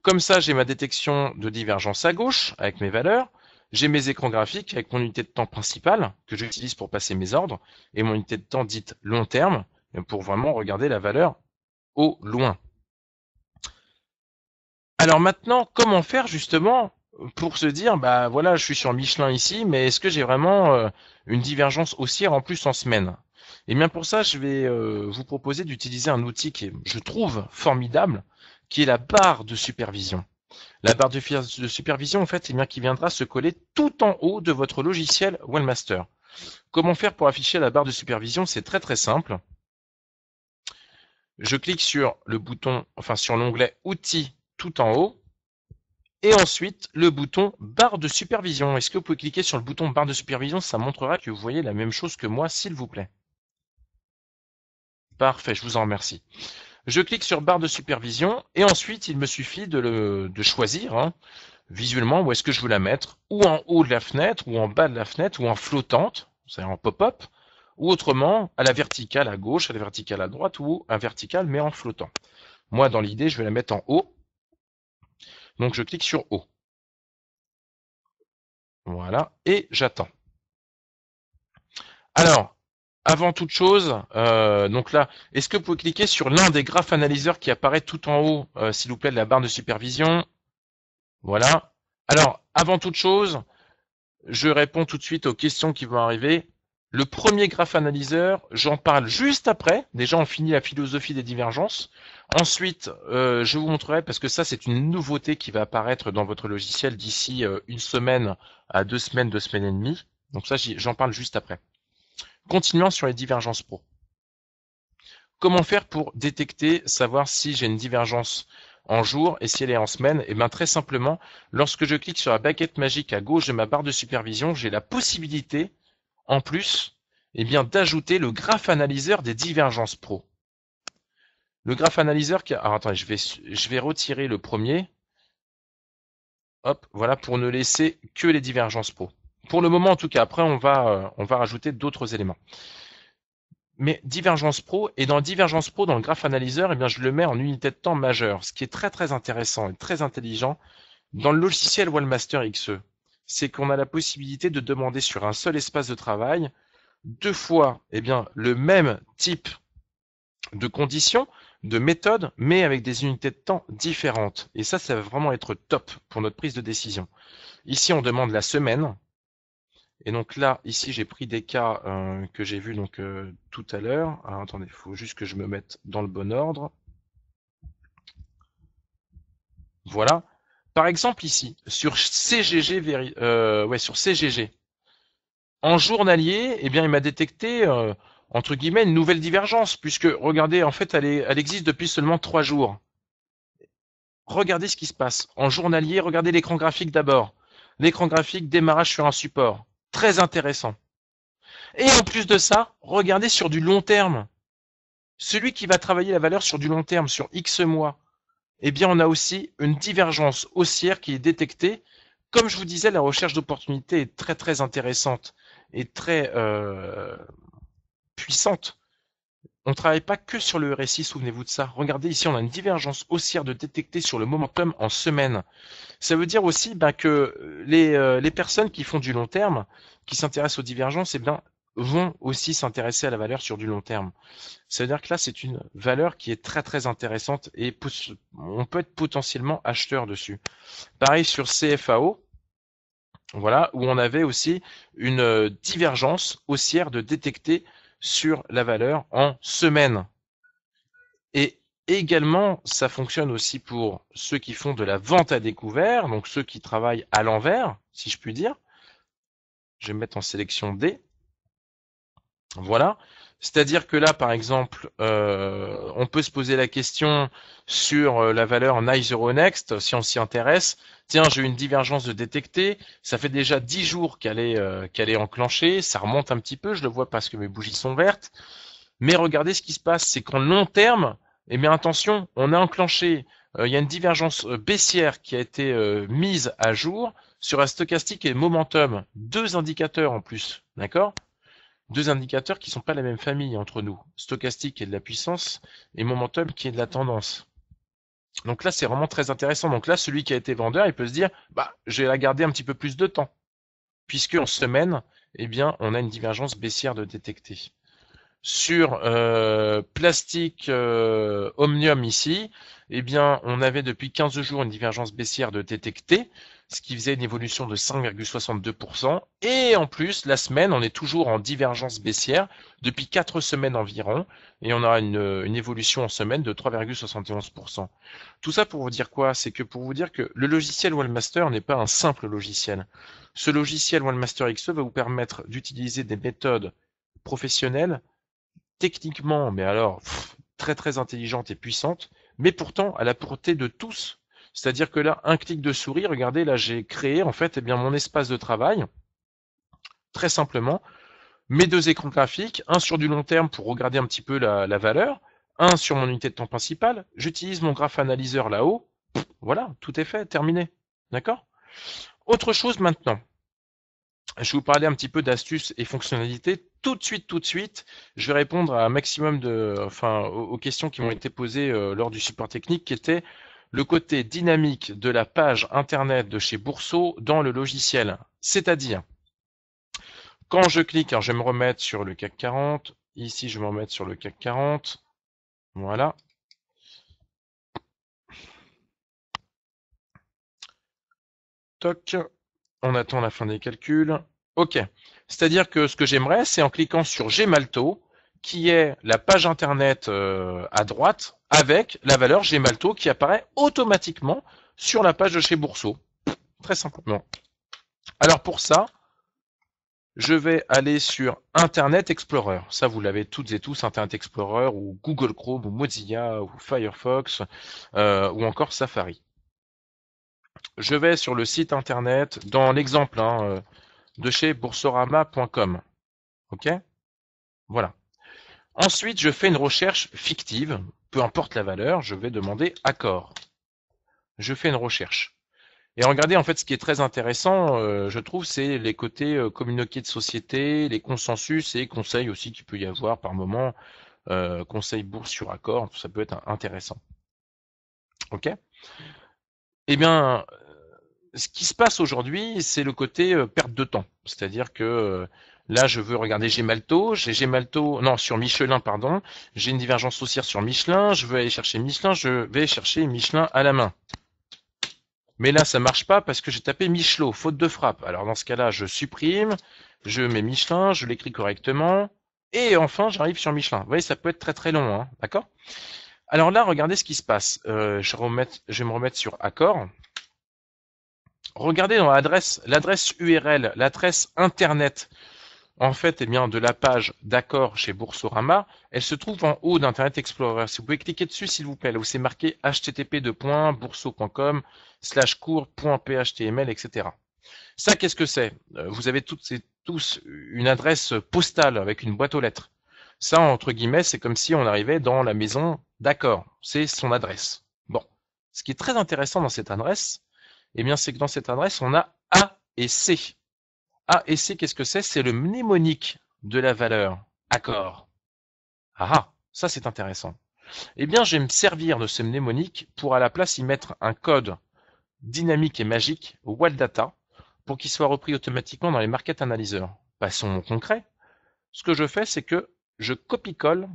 Comme ça, j'ai ma détection de divergence à gauche avec mes valeurs. J'ai mes écrans graphiques avec mon unité de temps principale que j'utilise pour passer mes ordres et mon unité de temps dite long terme pour vraiment regarder la valeur au loin. Alors maintenant, comment faire justement pour se dire, bah voilà, je suis sur Michelin ici, mais est-ce que j'ai vraiment euh, une divergence haussière en plus en semaine Et eh bien pour ça, je vais euh, vous proposer d'utiliser un outil qui est, je trouve, formidable, qui est la barre de supervision. La barre de, supervision, en fait, eh bien, qui viendra se coller tout en haut de votre logiciel Wellmaster. Comment faire pour afficher la barre de supervision C'est très très simple. Je clique sur le bouton, enfin sur l'onglet Outils tout en haut. Et ensuite, le bouton barre de supervision. Est-ce que vous pouvez cliquer sur le bouton barre de supervision Ça montrera que vous voyez la même chose que moi, s'il vous plaît. Parfait, je vous en remercie. Je clique sur barre de supervision et ensuite, il me suffit de, le, de choisir hein, visuellement où est-ce que je veux la mettre. Ou en haut de la fenêtre, ou en bas de la fenêtre, ou en flottante, c'est-à-dire en pop-up, ou autrement à la verticale à gauche, à la verticale à droite, ou à verticale mais en flottant. Moi, dans l'idée, je vais la mettre en haut donc je clique sur haut », Voilà, et j'attends. Alors, avant toute chose, euh, donc là, est-ce que vous pouvez cliquer sur l'un des graphes analyseurs qui apparaît tout en haut, euh, s'il vous plaît, de la barre de supervision Voilà. Alors, avant toute chose, je réponds tout de suite aux questions qui vont arriver. Le premier graphe analyseur, j'en parle juste après. Déjà, on finit la philosophie des divergences. Ensuite, euh, je vous montrerai, parce que ça c'est une nouveauté qui va apparaître dans votre logiciel d'ici euh, une semaine à deux semaines, deux semaines et demie. Donc ça j'en parle juste après. Continuons sur les divergences pro. Comment faire pour détecter, savoir si j'ai une divergence en jour et si elle est en semaine Et eh bien très simplement, lorsque je clique sur la baguette magique à gauche de ma barre de supervision, j'ai la possibilité, en plus, eh bien d'ajouter le graphe analyseur des divergences pro. Le graph analyseur qui a... je vais, je vais retirer le premier. Hop, voilà, pour ne laisser que les divergences pro. Pour le moment, en tout cas, après, on va, euh, on va rajouter d'autres éléments. Mais divergence pro, et dans divergence pro, dans le graph Analyzer, eh bien, je le mets en unité de temps majeure, ce qui est très très intéressant et très intelligent dans le logiciel Wallmaster XE. C'est qu'on a la possibilité de demander sur un seul espace de travail deux fois eh bien, le même type de conditions, de méthode, mais avec des unités de temps différentes. Et ça, ça va vraiment être top pour notre prise de décision. Ici, on demande la semaine. Et donc là, ici, j'ai pris des cas euh, que j'ai vus donc, euh, tout à l'heure. attendez, il faut juste que je me mette dans le bon ordre. Voilà. Par exemple, ici, sur CGG, euh, ouais, sur CGG, en journalier, eh bien, il m'a détecté entre guillemets, une nouvelle divergence, puisque regardez, en fait, elle, existe depuis seulement trois jours. Regardez ce qui se passe. En journalier, regardez l'écran graphique d'abord. L'écran graphique, démarrage sur un support. Très intéressant. Et en plus de ça, regardez sur du long terme. Celui qui va travailler la valeur sur du long terme, sur X mois, eh bien, on a aussi une divergence haussière qui est détectée. Comme je vous disais, la recherche d'opportunités est très, très intéressante et très, euh, puissante. On ne travaille pas que sur le RSI, souvenez-vous de ça. Regardez ici, on a une divergence haussière de détecter sur le momentum en semaine. Ça veut dire aussi ben, que euh, les, euh, les, personnes qui font du long terme, qui s'intéressent aux divergences, eh bien, vont aussi s'intéresser à la valeur sur du long terme. Ça veut dire que là, c'est une valeur qui est très très intéressante et on peut être potentiellement acheteur dessus. Pareil sur CFAO, voilà, où on avait aussi une euh, divergence haussière de détecter sur la valeur en semaine. Et également, ça fonctionne aussi pour ceux qui font de la vente à découvert, donc ceux qui travaillent à l'envers, si je puis dire. Je vais mettre en sélection D. Voilà. C'est-à-dire que là, par exemple, euh, on peut se poser la question sur euh, la valeur Nice Euronext, si on s'y intéresse. Tiens, j'ai une divergence de détecter. Ça fait déjà 10 jours qu'elle est, euh, qu'elle est enclenchée. Ça remonte un petit peu. Je le vois parce que mes bougies sont vertes. Mais regardez ce qui se passe. C'est qu'en long terme, et eh bien, attention, on a enclenché. il y a une divergence baissière qui a été mise à jour sur un stochastique et momentum. Deux indicateurs en plus. D'accord? deux indicateurs qui ne sont pas la même famille entre nous. Stochastique qui est de la puissance et momentum qui est de la tendance. Donc là, c'est vraiment très intéressant. Donc là, celui qui a été vendeur, il peut se dire, bah, je vais la garder un petit peu plus de temps. Puisque en semaine, eh bien, on a une divergence baissière de détecter. Sur euh, plastique euh, omnium ici, eh bien, on avait depuis 15 jours une divergence baissière de détecter ce qui faisait une évolution de 5,62%. Et en plus, la semaine, on est toujours en divergence baissière depuis 4 semaines environ, et on aura une, évolution en semaine de 3,71%. Tout ça pour vous dire quoi C'est que pour vous dire que le logiciel Wallmaster n'est pas un simple logiciel. Ce logiciel Wallmaster XE va vous permettre d'utiliser des méthodes professionnelles, techniquement, mais alors très très intelligentes et puissantes, mais pourtant à la portée de tous c'est-à-dire que là, un clic de souris, regardez, là j'ai créé en fait eh bien, mon espace de travail, très simplement, mes deux écrans graphiques, un sur du long terme pour regarder un petit peu la, valeur, un sur mon unité de temps principale, j'utilise mon graph analyseur là-haut, voilà, tout est fait, terminé. D'accord Autre chose maintenant, je vais vous parler un petit peu d'astuces et fonctionnalités. Tout de suite, tout de suite, je vais répondre à un maximum de, enfin, aux, questions qui m'ont été posées euh, lors du support technique, qui étaient le côté dynamique de la page internet de chez Bourseau dans le logiciel. C'est-à-dire, quand je clique, alors je vais me remettre sur le CAC 40, ici je vais me remettre sur le CAC 40, voilà. Toc, on attend la fin des calculs. Ok, c'est-à-dire que ce que j'aimerais, c'est en cliquant sur Gmalto, qui est la page internet euh, à droite avec la valeur Gemalto, qui apparaît automatiquement sur la page de chez Bourseau. Très simplement. Alors pour ça, je vais aller sur Internet Explorer. Ça, vous l'avez toutes et tous, Internet Explorer ou Google Chrome ou Mozilla ou Firefox euh, ou encore Safari. Je vais sur le site internet dans l'exemple hein, euh, de chez boursorama.com. OK Voilà. Ensuite, je fais une recherche fictive, peu importe la valeur, je vais demander accord. Je fais une recherche. Et regardez, en fait, ce qui est très intéressant, euh, je trouve, c'est les côtés euh, de société, les consensus et conseils aussi qu'il peut y avoir par moment, euh, conseils, conseil bourse sur accord, ça peut être intéressant. OK Eh bien, euh, ce qui se passe aujourd'hui, c'est le côté perte de temps. C'est-à-dire que Là, je veux regarder Gemalto, j'ai Gemalto, non, sur Michelin, pardon, j'ai une divergence haussière sur Michelin, je veux aller chercher Michelin, je vais chercher Michelin à la main. Mais là, ça marche pas parce que j'ai tapé Michelot, faute de frappe. Alors dans ce cas-là, je supprime, je mets Michelin, je l'écris correctement, et enfin, j'arrive sur Michelin. Vous voyez, ça peut être très très long, hein. d'accord Alors là, regardez ce qui se passe. Euh, je, je vais me remettre sur Accord. Regardez dans l'adresse, l'adresse URL, l'adresse Internet en fait, eh bien, de la page d'accord chez Boursorama, elle se trouve en haut d'Internet Explorer. Si vous pouvez cliquer dessus, s'il vous plaît, là où c'est marqué http://bourso.com slash etc. Ça, qu'est-ce que c'est euh, Vous avez toutes tous une adresse postale avec une boîte aux lettres. Ça, entre guillemets, c'est comme si on arrivait dans la maison d'accord. C'est son adresse. Bon. Ce qui est très intéressant dans cette adresse, eh bien, c'est que dans cette adresse, on a A et C. Ah, et c'est qu'est-ce que c'est C'est le mnémonique de la valeur accord. Ah, ah, ça c'est intéressant. Eh bien, je vais me servir de ce mnémonique pour à la place y mettre un code dynamique et magique, Data, pour qu'il soit repris automatiquement dans les market analyseurs. Passons au concret. Ce que je fais, c'est que je copie-colle,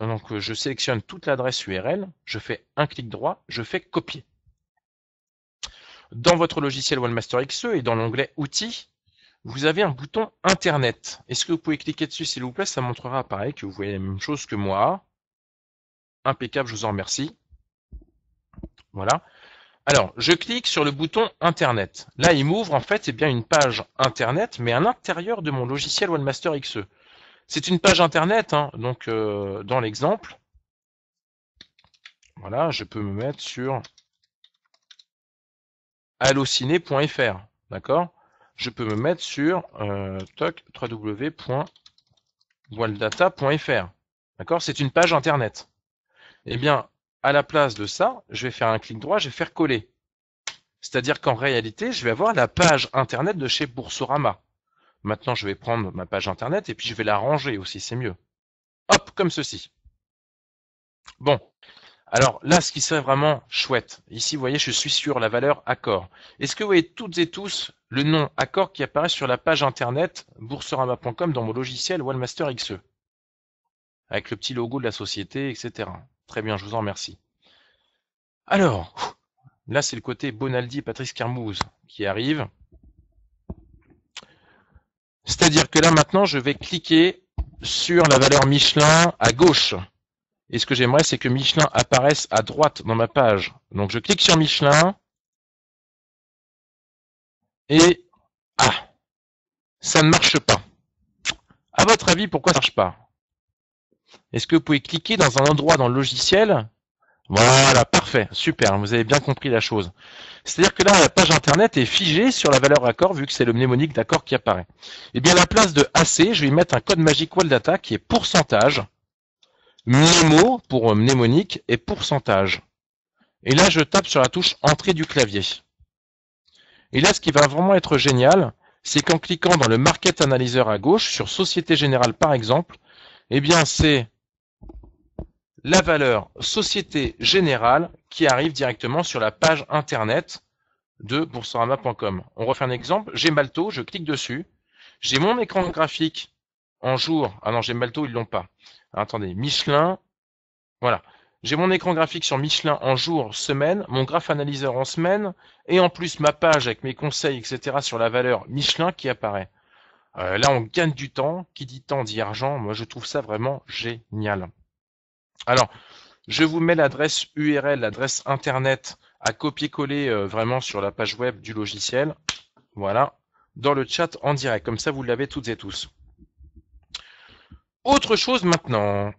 donc je sélectionne toute l'adresse URL, je fais un clic droit, je fais copier. Dans votre logiciel OneMaster XE et dans l'onglet Outils, vous avez un bouton Internet. Est-ce que vous pouvez cliquer dessus, s'il vous plaît Ça montrera pareil que vous voyez la même chose que moi. Impeccable, je vous en remercie. Voilà. Alors, je clique sur le bouton Internet. Là, il m'ouvre en fait eh bien, une page Internet, mais à l'intérieur de mon logiciel OneMaster XE. C'est une page Internet, hein, donc euh, dans l'exemple. Voilà, je peux me mettre sur allociné.fr, d'accord Je peux me mettre sur euh, toc www.waldata.fr. d'accord C'est une page internet. Eh bien, à la place de ça, je vais faire un clic droit, je vais faire coller. C'est-à-dire qu'en réalité, je vais avoir la page internet de chez Boursorama. Maintenant, je vais prendre ma page internet et puis je vais la ranger aussi, c'est mieux. Hop, comme ceci. Bon, alors là, ce qui serait vraiment chouette, ici vous voyez, je suis sur la valeur accord. Est-ce que vous voyez toutes et tous le nom accord qui apparaît sur la page internet boursorama.com dans mon logiciel Wallmaster XE Avec le petit logo de la société, etc. Très bien, je vous en remercie. Alors, là c'est le côté Bonaldi Patrice Kermouz qui arrive. C'est-à-dire que là maintenant, je vais cliquer sur la valeur Michelin à gauche. Et ce que j'aimerais, c'est que Michelin apparaisse à droite dans ma page. Donc je clique sur Michelin. Et ah, ça ne marche pas. À votre avis, pourquoi ça ne marche pas Est-ce que vous pouvez cliquer dans un endroit dans le logiciel Voilà, parfait, super, vous avez bien compris la chose. C'est-à-dire que là, la page internet est figée sur la valeur accord vu que c'est le mnémonique d'accord qui apparaît. Eh bien, à la place de AC, je vais mettre un code magique wall data qui est pourcentage. Mnémo pour euh, mnémonique et pourcentage. Et là, je tape sur la touche entrée du clavier. Et là, ce qui va vraiment être génial, c'est qu'en cliquant dans le Market Analyzer à gauche, sur Société Générale par exemple, eh bien, c'est la valeur Société Générale qui arrive directement sur la page internet de boursorama.com. On refait un exemple, j'ai Malto, je clique dessus, j'ai mon écran graphique en jour. Ah non, j'ai Malto, ils l'ont pas. attendez, Michelin. Voilà. J'ai mon écran graphique sur Michelin en jour, semaine, mon graphe analyseur en semaine, et en plus ma page avec mes conseils, etc. sur la valeur Michelin qui apparaît. Euh, là, on gagne du temps. Qui dit temps dit argent. Moi, je trouve ça vraiment génial. Alors, je vous mets l'adresse URL, l'adresse internet à copier-coller euh, vraiment sur la page web du logiciel. Voilà, dans le chat en direct. Comme ça, vous l'avez toutes et tous. Autre chose maintenant.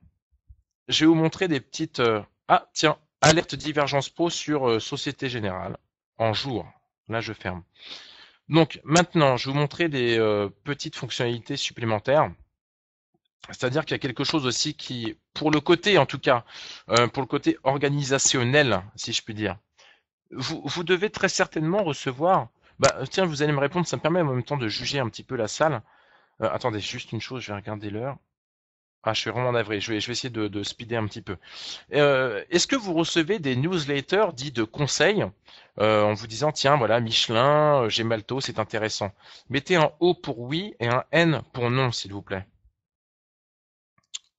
Je vais vous montrer des petites. Euh, ah, tiens, alerte divergence pro sur euh, Société Générale en jour. Là, je ferme. Donc maintenant, je vais vous montrer des euh, petites fonctionnalités supplémentaires. C'est-à-dire qu'il y a quelque chose aussi qui, pour le côté en tout cas, pour le côté organisationnel, si je puis dire, vous, vous devez très certainement recevoir. Bah, tiens, vous allez me répondre, ça me permet en même temps de juger un petit peu la salle. attendez, juste une chose, je vais regarder l'heure. Ah, je suis vraiment navré. Je vais, je vais essayer de, de speeder un petit peu. Euh, est-ce que vous recevez des newsletters dits de conseils euh, en vous disant tiens voilà Michelin, euh, j'ai Gemalto, c'est intéressant. Mettez un O pour oui et un N pour non s'il vous plaît.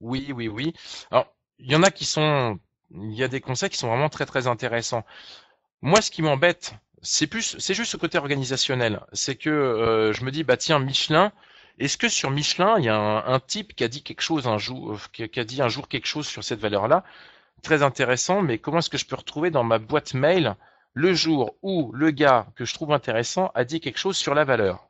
Oui, oui, oui. Alors il y en a qui sont, il y a des conseils qui sont vraiment très très intéressants. Moi, ce qui m'embête, c'est plus, c'est juste ce côté organisationnel. C'est que je me dis bah tiens Michelin est-ce que sur Michelin, il y a un, type qui a dit quelque chose un jour, euh, qui, a dit un jour quelque chose sur cette valeur-là Très intéressant, mais comment est-ce que je peux retrouver dans ma boîte mail le jour où le gars que je trouve intéressant a dit quelque chose sur la valeur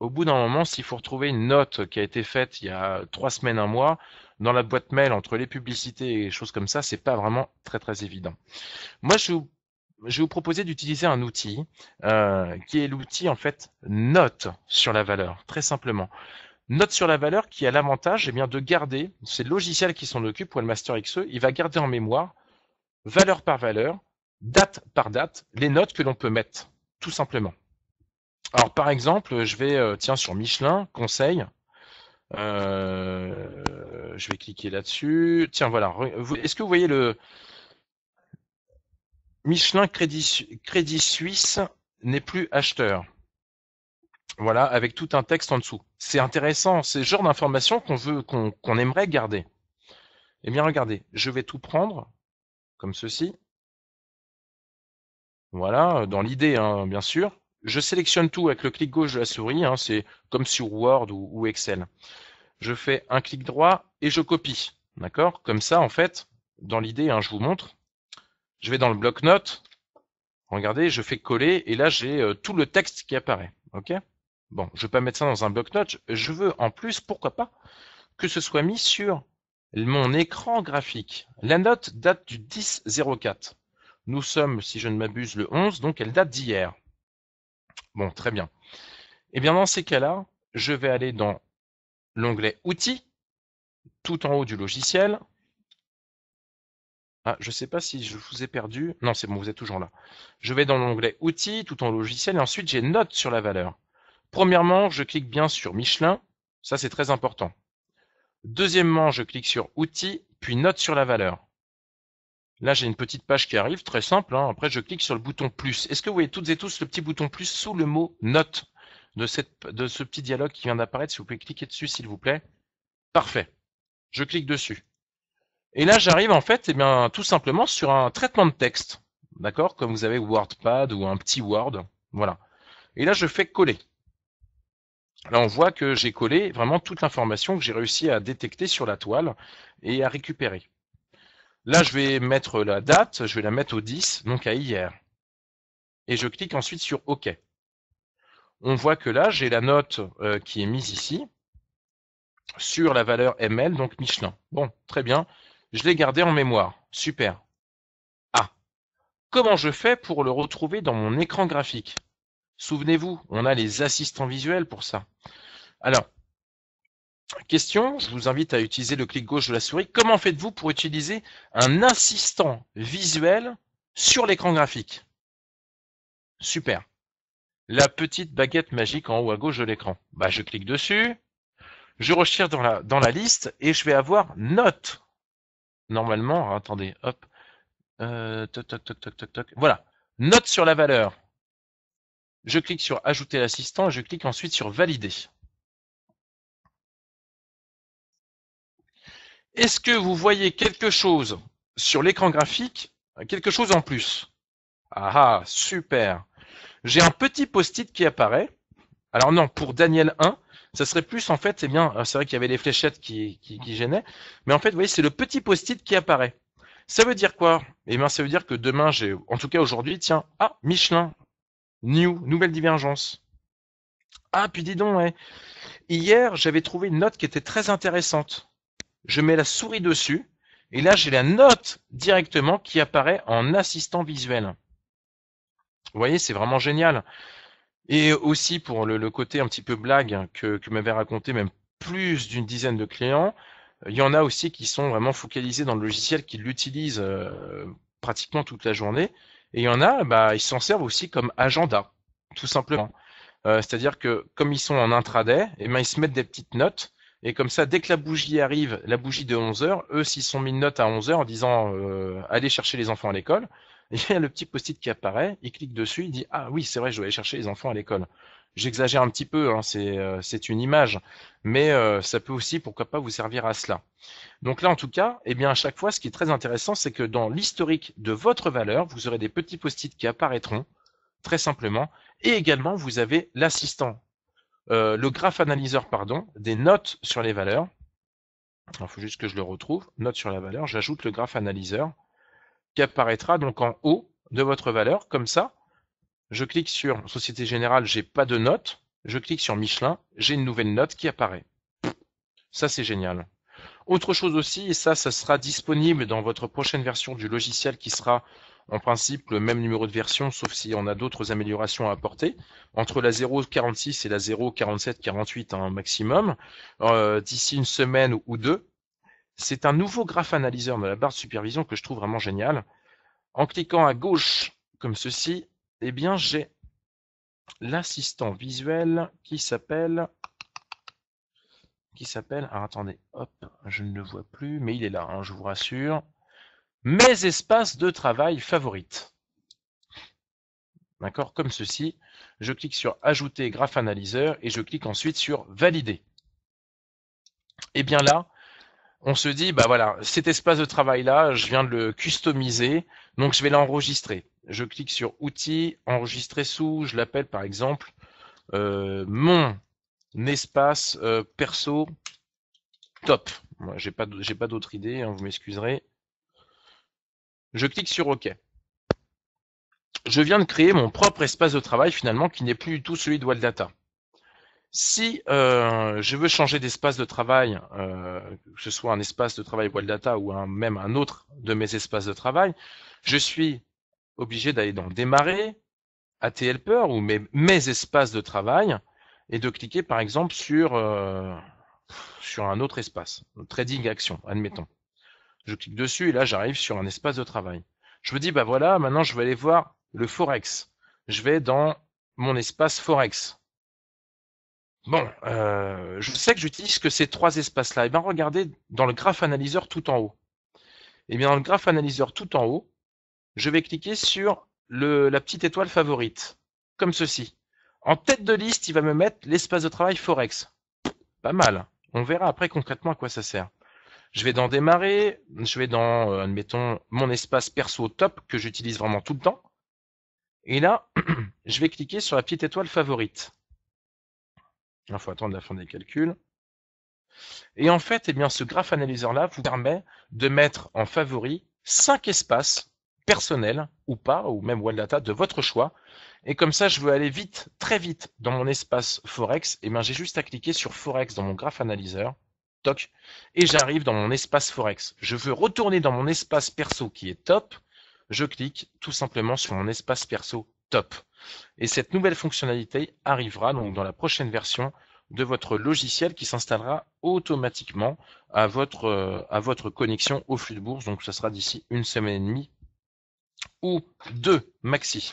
au bout d'un moment, s'il faut retrouver une note qui a été faite il y a trois semaines, un mois, dans la boîte mail entre les publicités et choses comme ça, c'est pas vraiment très très évident. Moi, je je vais vous proposer d'utiliser un outil euh, qui est l'outil en fait note sur la valeur, très simplement. Note sur la valeur qui a l'avantage eh de garder, c'est le logiciel qui s'en occupe, Master XE, il va garder en mémoire, valeur par valeur, date par date, les notes que l'on peut mettre, tout simplement. Alors par exemple, je vais, euh, tiens, sur Michelin, conseil, euh, je vais cliquer là-dessus, tiens voilà, est-ce que vous voyez le, Michelin Crédit, Suisse n'est plus acheteur. Voilà, avec tout un texte en dessous. C'est intéressant, c'est le genre d'information qu'on veut, qu'on aimerait garder. Eh bien, regardez, je vais tout prendre, comme ceci. Voilà, dans l'idée, hein, bien sûr. Je sélectionne tout avec le clic gauche de la souris, hein, c'est comme sur Word ou, Excel. Je fais un clic droit et je copie. D'accord Comme ça, en fait, dans l'idée, hein, je vous montre, je vais dans le bloc-notes, regardez, je fais coller et là j'ai euh, tout le texte qui apparaît. Ok Bon, je ne vais pas mettre ça dans un bloc-notes. Je veux en plus, pourquoi pas, que ce soit mis sur mon écran graphique. La note date du 10.04. Nous sommes, si je ne m'abuse, le 11, donc elle date d'hier. Bon, très bien. Eh bien, dans ces cas-là, je vais aller dans l'onglet Outils, tout en haut du logiciel, ah, je ne sais pas si je vous ai perdu. Non, c'est bon, vous êtes toujours là. Je vais dans l'onglet Outils, tout en logiciel, et ensuite j'ai Note sur la valeur. Premièrement, je clique bien sur Michelin. Ça, c'est très important. Deuxièmement, je clique sur Outils, puis Note sur la valeur. Là, j'ai une petite page qui arrive, très simple. Hein. Après, je clique sur le bouton Plus. Est-ce que vous voyez toutes et tous le petit bouton Plus sous le mot Note de, de ce petit dialogue qui vient d'apparaître Si vous pouvez cliquer dessus, s'il vous plaît. Parfait. Je clique dessus. Et là, j'arrive en fait, eh bien, tout simplement sur un traitement de texte, d'accord, comme vous avez WordPad ou un petit Word, voilà. Et là, je fais coller. Là, on voit que j'ai collé vraiment toute l'information que j'ai réussi à détecter sur la toile et à récupérer. Là, je vais mettre la date, je vais la mettre au 10, donc à hier. Et je clique ensuite sur OK. On voit que là, j'ai la note euh, qui est mise ici sur la valeur ML, donc Michelin. Bon, très bien. Je l'ai gardé en mémoire, super. Ah, comment je fais pour le retrouver dans mon écran graphique Souvenez-vous, on a les assistants visuels pour ça. Alors, question, je vous invite à utiliser le clic gauche de la souris. Comment faites-vous pour utiliser un assistant visuel sur l'écran graphique Super. La petite baguette magique en haut à gauche de l'écran. Bah, je clique dessus, je recherche dans la, dans la liste et je vais avoir note normalement, attendez, hop, euh, toc, toc, toc, toc, toc, voilà, note sur la valeur. Je clique sur ajouter l'assistant, je clique ensuite sur valider. Est-ce que vous voyez quelque chose sur l'écran graphique, euh, quelque chose en plus ah, ah, super J'ai un petit post-it qui apparaît. Alors non, pour Daniel 1, ça serait plus en fait, c'est eh bien, euh, c'est vrai qu'il y avait les fléchettes qui, qui, gênaient, mais en fait, vous voyez, c'est le petit post-it qui apparaît. Ça veut dire quoi Eh bien, ça veut dire que demain, j'ai, en tout cas aujourd'hui, tiens, ah, Michelin, new, nouvelle divergence. Ah, puis dis donc, ouais. Hein, hier, j'avais trouvé une note qui était très intéressante. Je mets la souris dessus, et là, j'ai la note directement qui apparaît en assistant visuel. Vous voyez, c'est vraiment génial. Et aussi pour le, côté un petit peu blague hein, que, que m'avait raconté même plus d'une dizaine de clients, euh, il y en a aussi qui sont vraiment focalisés dans le logiciel, qui l'utilisent euh, pratiquement toute la journée. Et il y en a, bah, ils s'en servent aussi comme agenda, tout simplement. Euh, c'est-à-dire que comme ils sont en intraday, et eh ben, ils se mettent des petites notes. Et comme ça, dès que la bougie arrive, la bougie de 11 heures, eux, s'ils sont mis une note à 11 heures en disant allez chercher les enfants à l'école, il y a le petit post-it qui apparaît, il clique dessus, il dit Ah oui, c'est vrai, je dois aller chercher les enfants à l'école. J'exagère un petit peu, hein, euh, c'est une image, mais euh, ça peut aussi, pourquoi pas, vous servir à cela. Donc là, en tout cas, eh bien, à chaque fois, ce qui est très intéressant, c'est que dans l'historique de votre valeur, vous aurez des petits post-it qui apparaîtront, très simplement, et également, vous avez l'assistant, euh, le graphe analyseur, pardon, des notes sur les valeurs. Il faut juste que je le retrouve, note sur la valeur, j'ajoute le graphe analyseur qui apparaîtra donc en haut de votre valeur, comme ça. Je clique sur Société Générale, j'ai pas de note. Je clique sur Michelin, j'ai une nouvelle note qui apparaît. Ça, c'est génial. Autre chose aussi, et ça, ça sera disponible dans votre prochaine version du logiciel qui sera en principe le même numéro de version, sauf si on a d'autres améliorations à apporter, entre la 0.46 et la 0.47.48 un hein, maximum. Euh, d'ici une semaine ou deux, c'est un nouveau graph analyseur de la barre de supervision que je trouve vraiment génial. En cliquant à gauche, comme ceci, eh bien j'ai l'assistant visuel qui s'appelle qui s'appelle, attendez, hop, je ne le vois plus, mais il est là, hein, je vous rassure. Mes espaces de travail favorites. D'accord Comme ceci, je clique sur Ajouter graph analyseur et je clique ensuite sur Valider. Et eh bien là, on se dit, bah voilà, cet espace de travail-là, je viens de le customiser, donc je vais l'enregistrer. Je clique sur Outils, Enregistrer sous, je l'appelle par exemple euh, mon espace euh, perso top. Moi, j'ai pas, j'ai pas d'autre idée, hein, vous m'excuserez. Je clique sur OK. Je viens de créer mon propre espace de travail finalement qui n'est plus du tout celui de Wildata. Si euh, je veux changer d'espace de travail, euh, que ce soit un espace de travail Wild Data ou même un autre de mes espaces de travail, je suis obligé d'aller dans Démarrer, AT Helper ou mes, mes, espaces de travail et de cliquer par exemple sur, euh, sur un autre espace, Trading Action, admettons. Je clique dessus et là j'arrive sur un espace de travail. Je me dis, bah voilà, maintenant je vais aller voir le Forex. Je vais dans mon espace Forex. Bon, euh, je sais que j'utilise que ces trois espaces-là. Et eh bien, regardez dans le graphe analyseur tout en haut. Et eh bien, dans le graphe analyseur tout en haut, je vais cliquer sur la petite étoile favorite, comme ceci. En tête de liste, il va me mettre l'espace de travail Forex. Pas mal. On verra après concrètement à quoi ça sert. Je vais dans démarrer, je vais dans, euh, admettons, mon espace perso top que j'utilise vraiment tout le temps. Et là, je vais cliquer sur la petite étoile favorite. Il faut attendre la fin des calculs. Et en fait, eh bien, ce Graph analyseur-là vous permet de mettre en favori cinq espaces personnels ou pas, ou même one data de votre choix. Et comme ça, je veux aller vite, très vite dans mon espace Forex. Et eh bien, j'ai juste à cliquer sur Forex dans mon Graph analyseur. Toc. Et j'arrive dans mon espace Forex. Je veux retourner dans mon espace perso qui est top. Je clique tout simplement sur mon espace perso top. Et cette nouvelle fonctionnalité arrivera donc dans la prochaine version de votre logiciel qui s'installera automatiquement à votre, euh, connexion au flux de bourse. Donc, ce sera d'ici une semaine et demie ou deux maxi.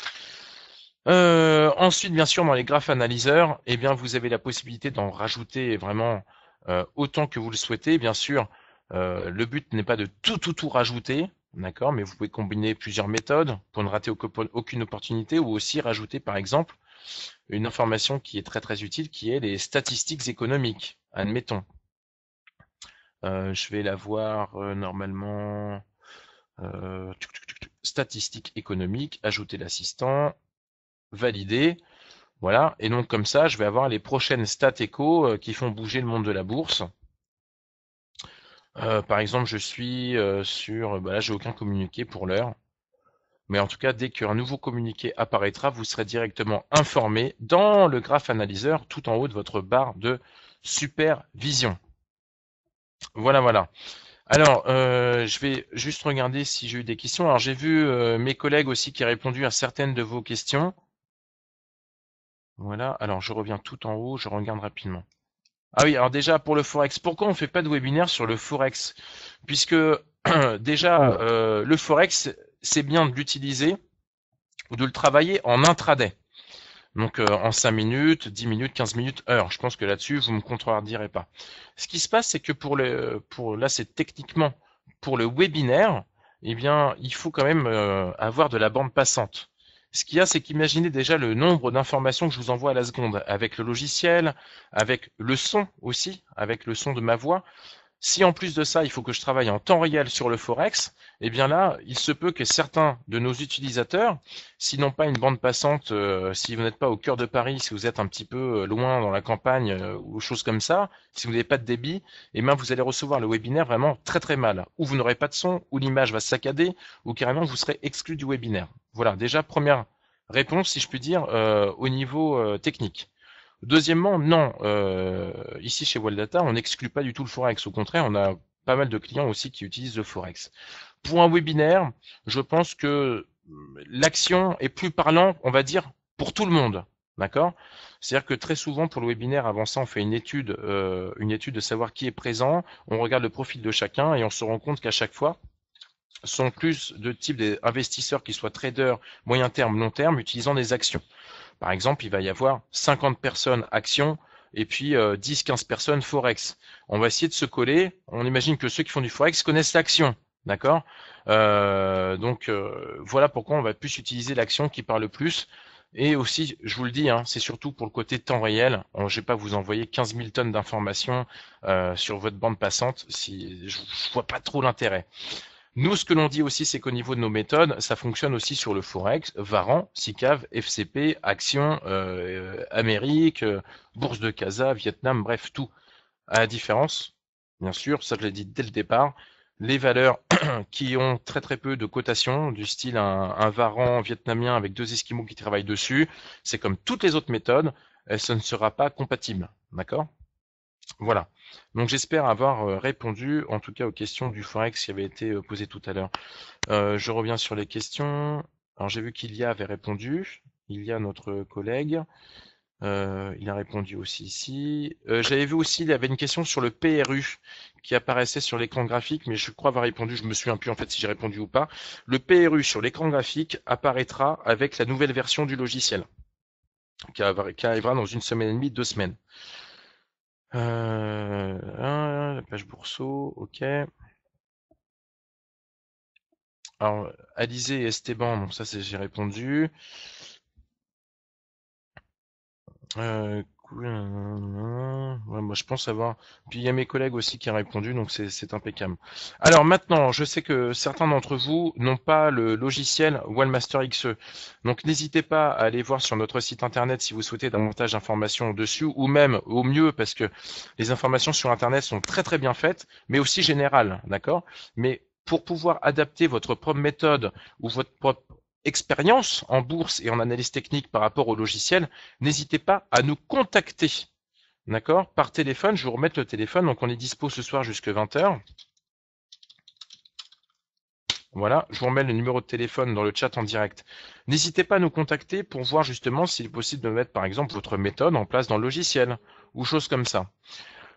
Euh, ensuite, bien sûr, dans les graphes analyseurs, eh bien, vous avez la possibilité d'en rajouter vraiment euh, autant que vous le souhaitez. Bien sûr, le but n'est pas de tout, tout, tout rajouter. D'accord, mais vous pouvez combiner plusieurs méthodes pour ne rater aucune opportunité ou aussi rajouter par exemple une information qui est très très utile qui est les statistiques économiques, admettons. Euh, je vais la voir euh, normalement. Euh, statistiques économiques, ajouter l'assistant, valider. Voilà. Et donc comme ça, je vais avoir les prochaines stats éco euh, qui font bouger le monde de la bourse. Euh, par exemple, je suis euh, sur. Euh, bah là, j'ai aucun communiqué pour l'heure. Mais en tout cas, dès qu'un nouveau communiqué apparaîtra, vous serez directement informé dans le graphe analyseur tout en haut de votre barre de supervision. Voilà, voilà. Alors, je vais juste regarder si j'ai eu des questions. Alors, j'ai vu mes collègues aussi qui ont répondu à certaines de vos questions. Voilà, alors je reviens tout en haut, je regarde rapidement. Ah oui, alors déjà pour le forex, pourquoi on ne fait pas de webinaire sur le forex Puisque déjà ah. euh, le forex, c'est bien de l'utiliser ou de le travailler en intraday. Donc euh, en 5 minutes, 10 minutes, 15 minutes, heure. Je pense que là-dessus, vous ne me contredirez pas. Ce qui se passe, c'est que pour le pour là, c'est techniquement pour le webinaire, eh bien, il faut quand même euh, avoir de la bande passante. Ce qu'il y a, c'est qu'imaginez déjà le nombre d'informations que je vous envoie à la seconde, avec le logiciel, avec le son aussi, avec le son de ma voix. Si en plus de ça, il faut que je travaille en temps réel sur le forex, eh bien là, il se peut que certains de nos utilisateurs, s'ils n'ont pas une bande passante, euh, si vous n'êtes pas au cœur de Paris, si vous êtes un petit peu euh, loin dans la campagne euh, ou choses comme ça, si vous n'avez pas de débit, eh bien vous allez recevoir le webinaire vraiment très très mal. Ou vous n'aurez pas de son, ou l'image va saccader, ou carrément vous serez exclu du webinaire. Voilà, déjà première réponse, si je puis dire, au niveau technique. Deuxièmement, non, euh, ici chez Wildata, on n'exclut pas du tout le forex. Au contraire, on a pas mal de clients aussi qui utilisent le forex. Pour un webinaire, je pense que mm, l'action est plus parlant, on va dire, pour tout le monde. D'accord C'est-à-dire que très souvent, pour le webinaire, avant ça, on fait une étude, euh, une étude de savoir qui est présent, on regarde le profil de chacun et on se rend compte qu'à chaque fois, sont plus de types d'investisseurs qui soient traders moyen terme, long terme, utilisant des actions. Par exemple, il va y avoir 50 personnes action et puis 10-15 euh, personnes forex. On va essayer de se coller. On imagine que ceux qui font du forex connaissent l'action. D'accord euh, Donc euh, voilà pourquoi on va plus utiliser l'action qui parle le plus. Et aussi, je vous le dis, hein, c'est surtout pour le côté temps réel. je ne vais pas vous envoyer 15 000 tonnes d'informations sur votre bande passante. Si je, ne vois pas trop l'intérêt. Nous, ce que l'on dit aussi, c'est qu'au niveau de nos méthodes, ça fonctionne aussi sur le Forex, Varan, SICAV, FCP, Action, euh, Amérique, euh, Bourse de Casa, Vietnam, bref, tout. À la différence, bien sûr, ça je l'ai dit dès le départ, les valeurs qui ont très très peu de cotation, du style un, un Varan vietnamien avec deux Esquimaux qui travaillent dessus, c'est comme toutes les autres méthodes, ça ne sera pas compatible. D'accord voilà. Donc j'espère avoir euh, répondu en tout cas aux questions du Forex qui avaient été euh, posées tout à l'heure. Euh, je reviens sur les questions. Alors j'ai vu y avait répondu. il y a notre collègue. il a répondu aussi ici. J'avais vu aussi, il y avait une question sur le PRU qui apparaissait sur l'écran graphique, mais je crois avoir répondu, je me souviens peu en fait si j'ai répondu ou pas. Le PRU sur l'écran graphique apparaîtra avec la nouvelle version du logiciel qui, arrivera dans une semaine et demie, deux semaines. Euh, la page Bourseau, ok. Alors, Alizé et Esteban, donc ça j'ai répondu. Euh, moi, je pense avoir. Puis il y a mes collègues aussi qui ont répondu, donc c'est impeccable. Alors maintenant, je sais que certains d'entre vous n'ont pas le logiciel Wallmaster XE, donc n'hésitez pas à aller voir sur notre site internet si vous souhaitez davantage d'informations dessus, ou même au mieux parce que les informations sur internet sont très très bien faites, mais aussi générales, d'accord. Mais pour pouvoir adapter votre propre méthode ou votre propre expérience en bourse et en analyse technique par rapport au logiciel, n'hésitez pas à nous contacter. D'accord Par téléphone, je vous remets le téléphone. Donc on est dispo ce soir jusqu'à 20h. Voilà, je vous remets le numéro de téléphone dans le chat en direct. N'hésitez pas à nous contacter pour voir justement s'il est possible de mettre par exemple votre méthode en place dans le logiciel ou choses comme ça.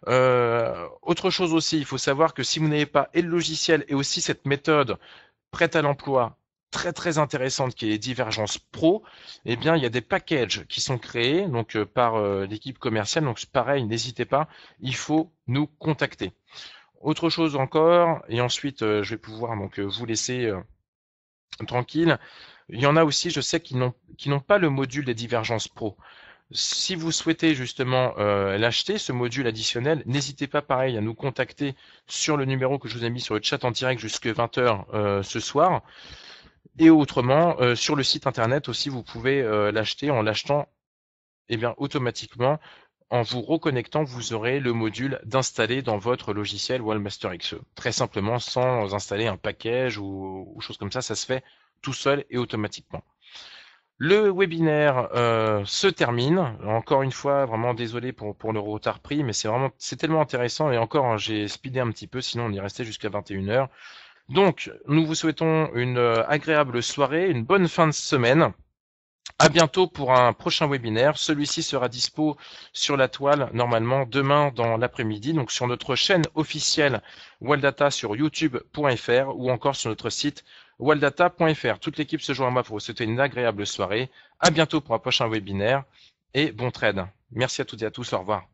Euh, autre chose aussi, il faut savoir que si vous n'avez pas et le logiciel et aussi cette méthode prête à l'emploi très très intéressante qui est Divergence Pro, eh bien il y a des packages qui sont créés donc euh, par euh, l'équipe commerciale. Donc pareil, n'hésitez pas, il faut nous contacter. Autre chose encore, et ensuite euh, je vais pouvoir donc vous laisser tranquille. Il y en a aussi, je sais, qui n'ont qui n'ont pas le module des divergences pro. Si vous souhaitez justement l'acheter, ce module additionnel, n'hésitez pas pareil à nous contacter sur le numéro que je vous ai mis sur le chat en direct jusqu'à 20h ce soir. Et autrement, euh, sur le site internet aussi, vous pouvez euh, l'acheter en l'achetant eh bien, automatiquement. En vous reconnectant, vous aurez le module d'installer dans votre logiciel Wallmaster XE. Très simplement, sans installer un package ou, ou chose comme ça, ça se fait tout seul et automatiquement. Le webinaire euh, se termine. Encore une fois, vraiment désolé pour, pour le retard pris, mais c'est vraiment c'est tellement intéressant. Et encore, hein, j'ai speedé un petit peu, sinon on y restait jusqu'à 21h. Donc, nous vous souhaitons une euh, agréable soirée, une bonne fin de semaine. À bientôt pour un prochain webinaire. Celui-ci sera dispo sur la toile normalement demain dans l'après-midi, donc sur notre chaîne officielle Waldata sur youtube.fr ou encore sur notre site waldata.fr. Toute l'équipe se joint à moi pour vous souhaiter une agréable soirée. À bientôt pour un prochain webinaire et bon trade. Merci à toutes et à tous. Au revoir.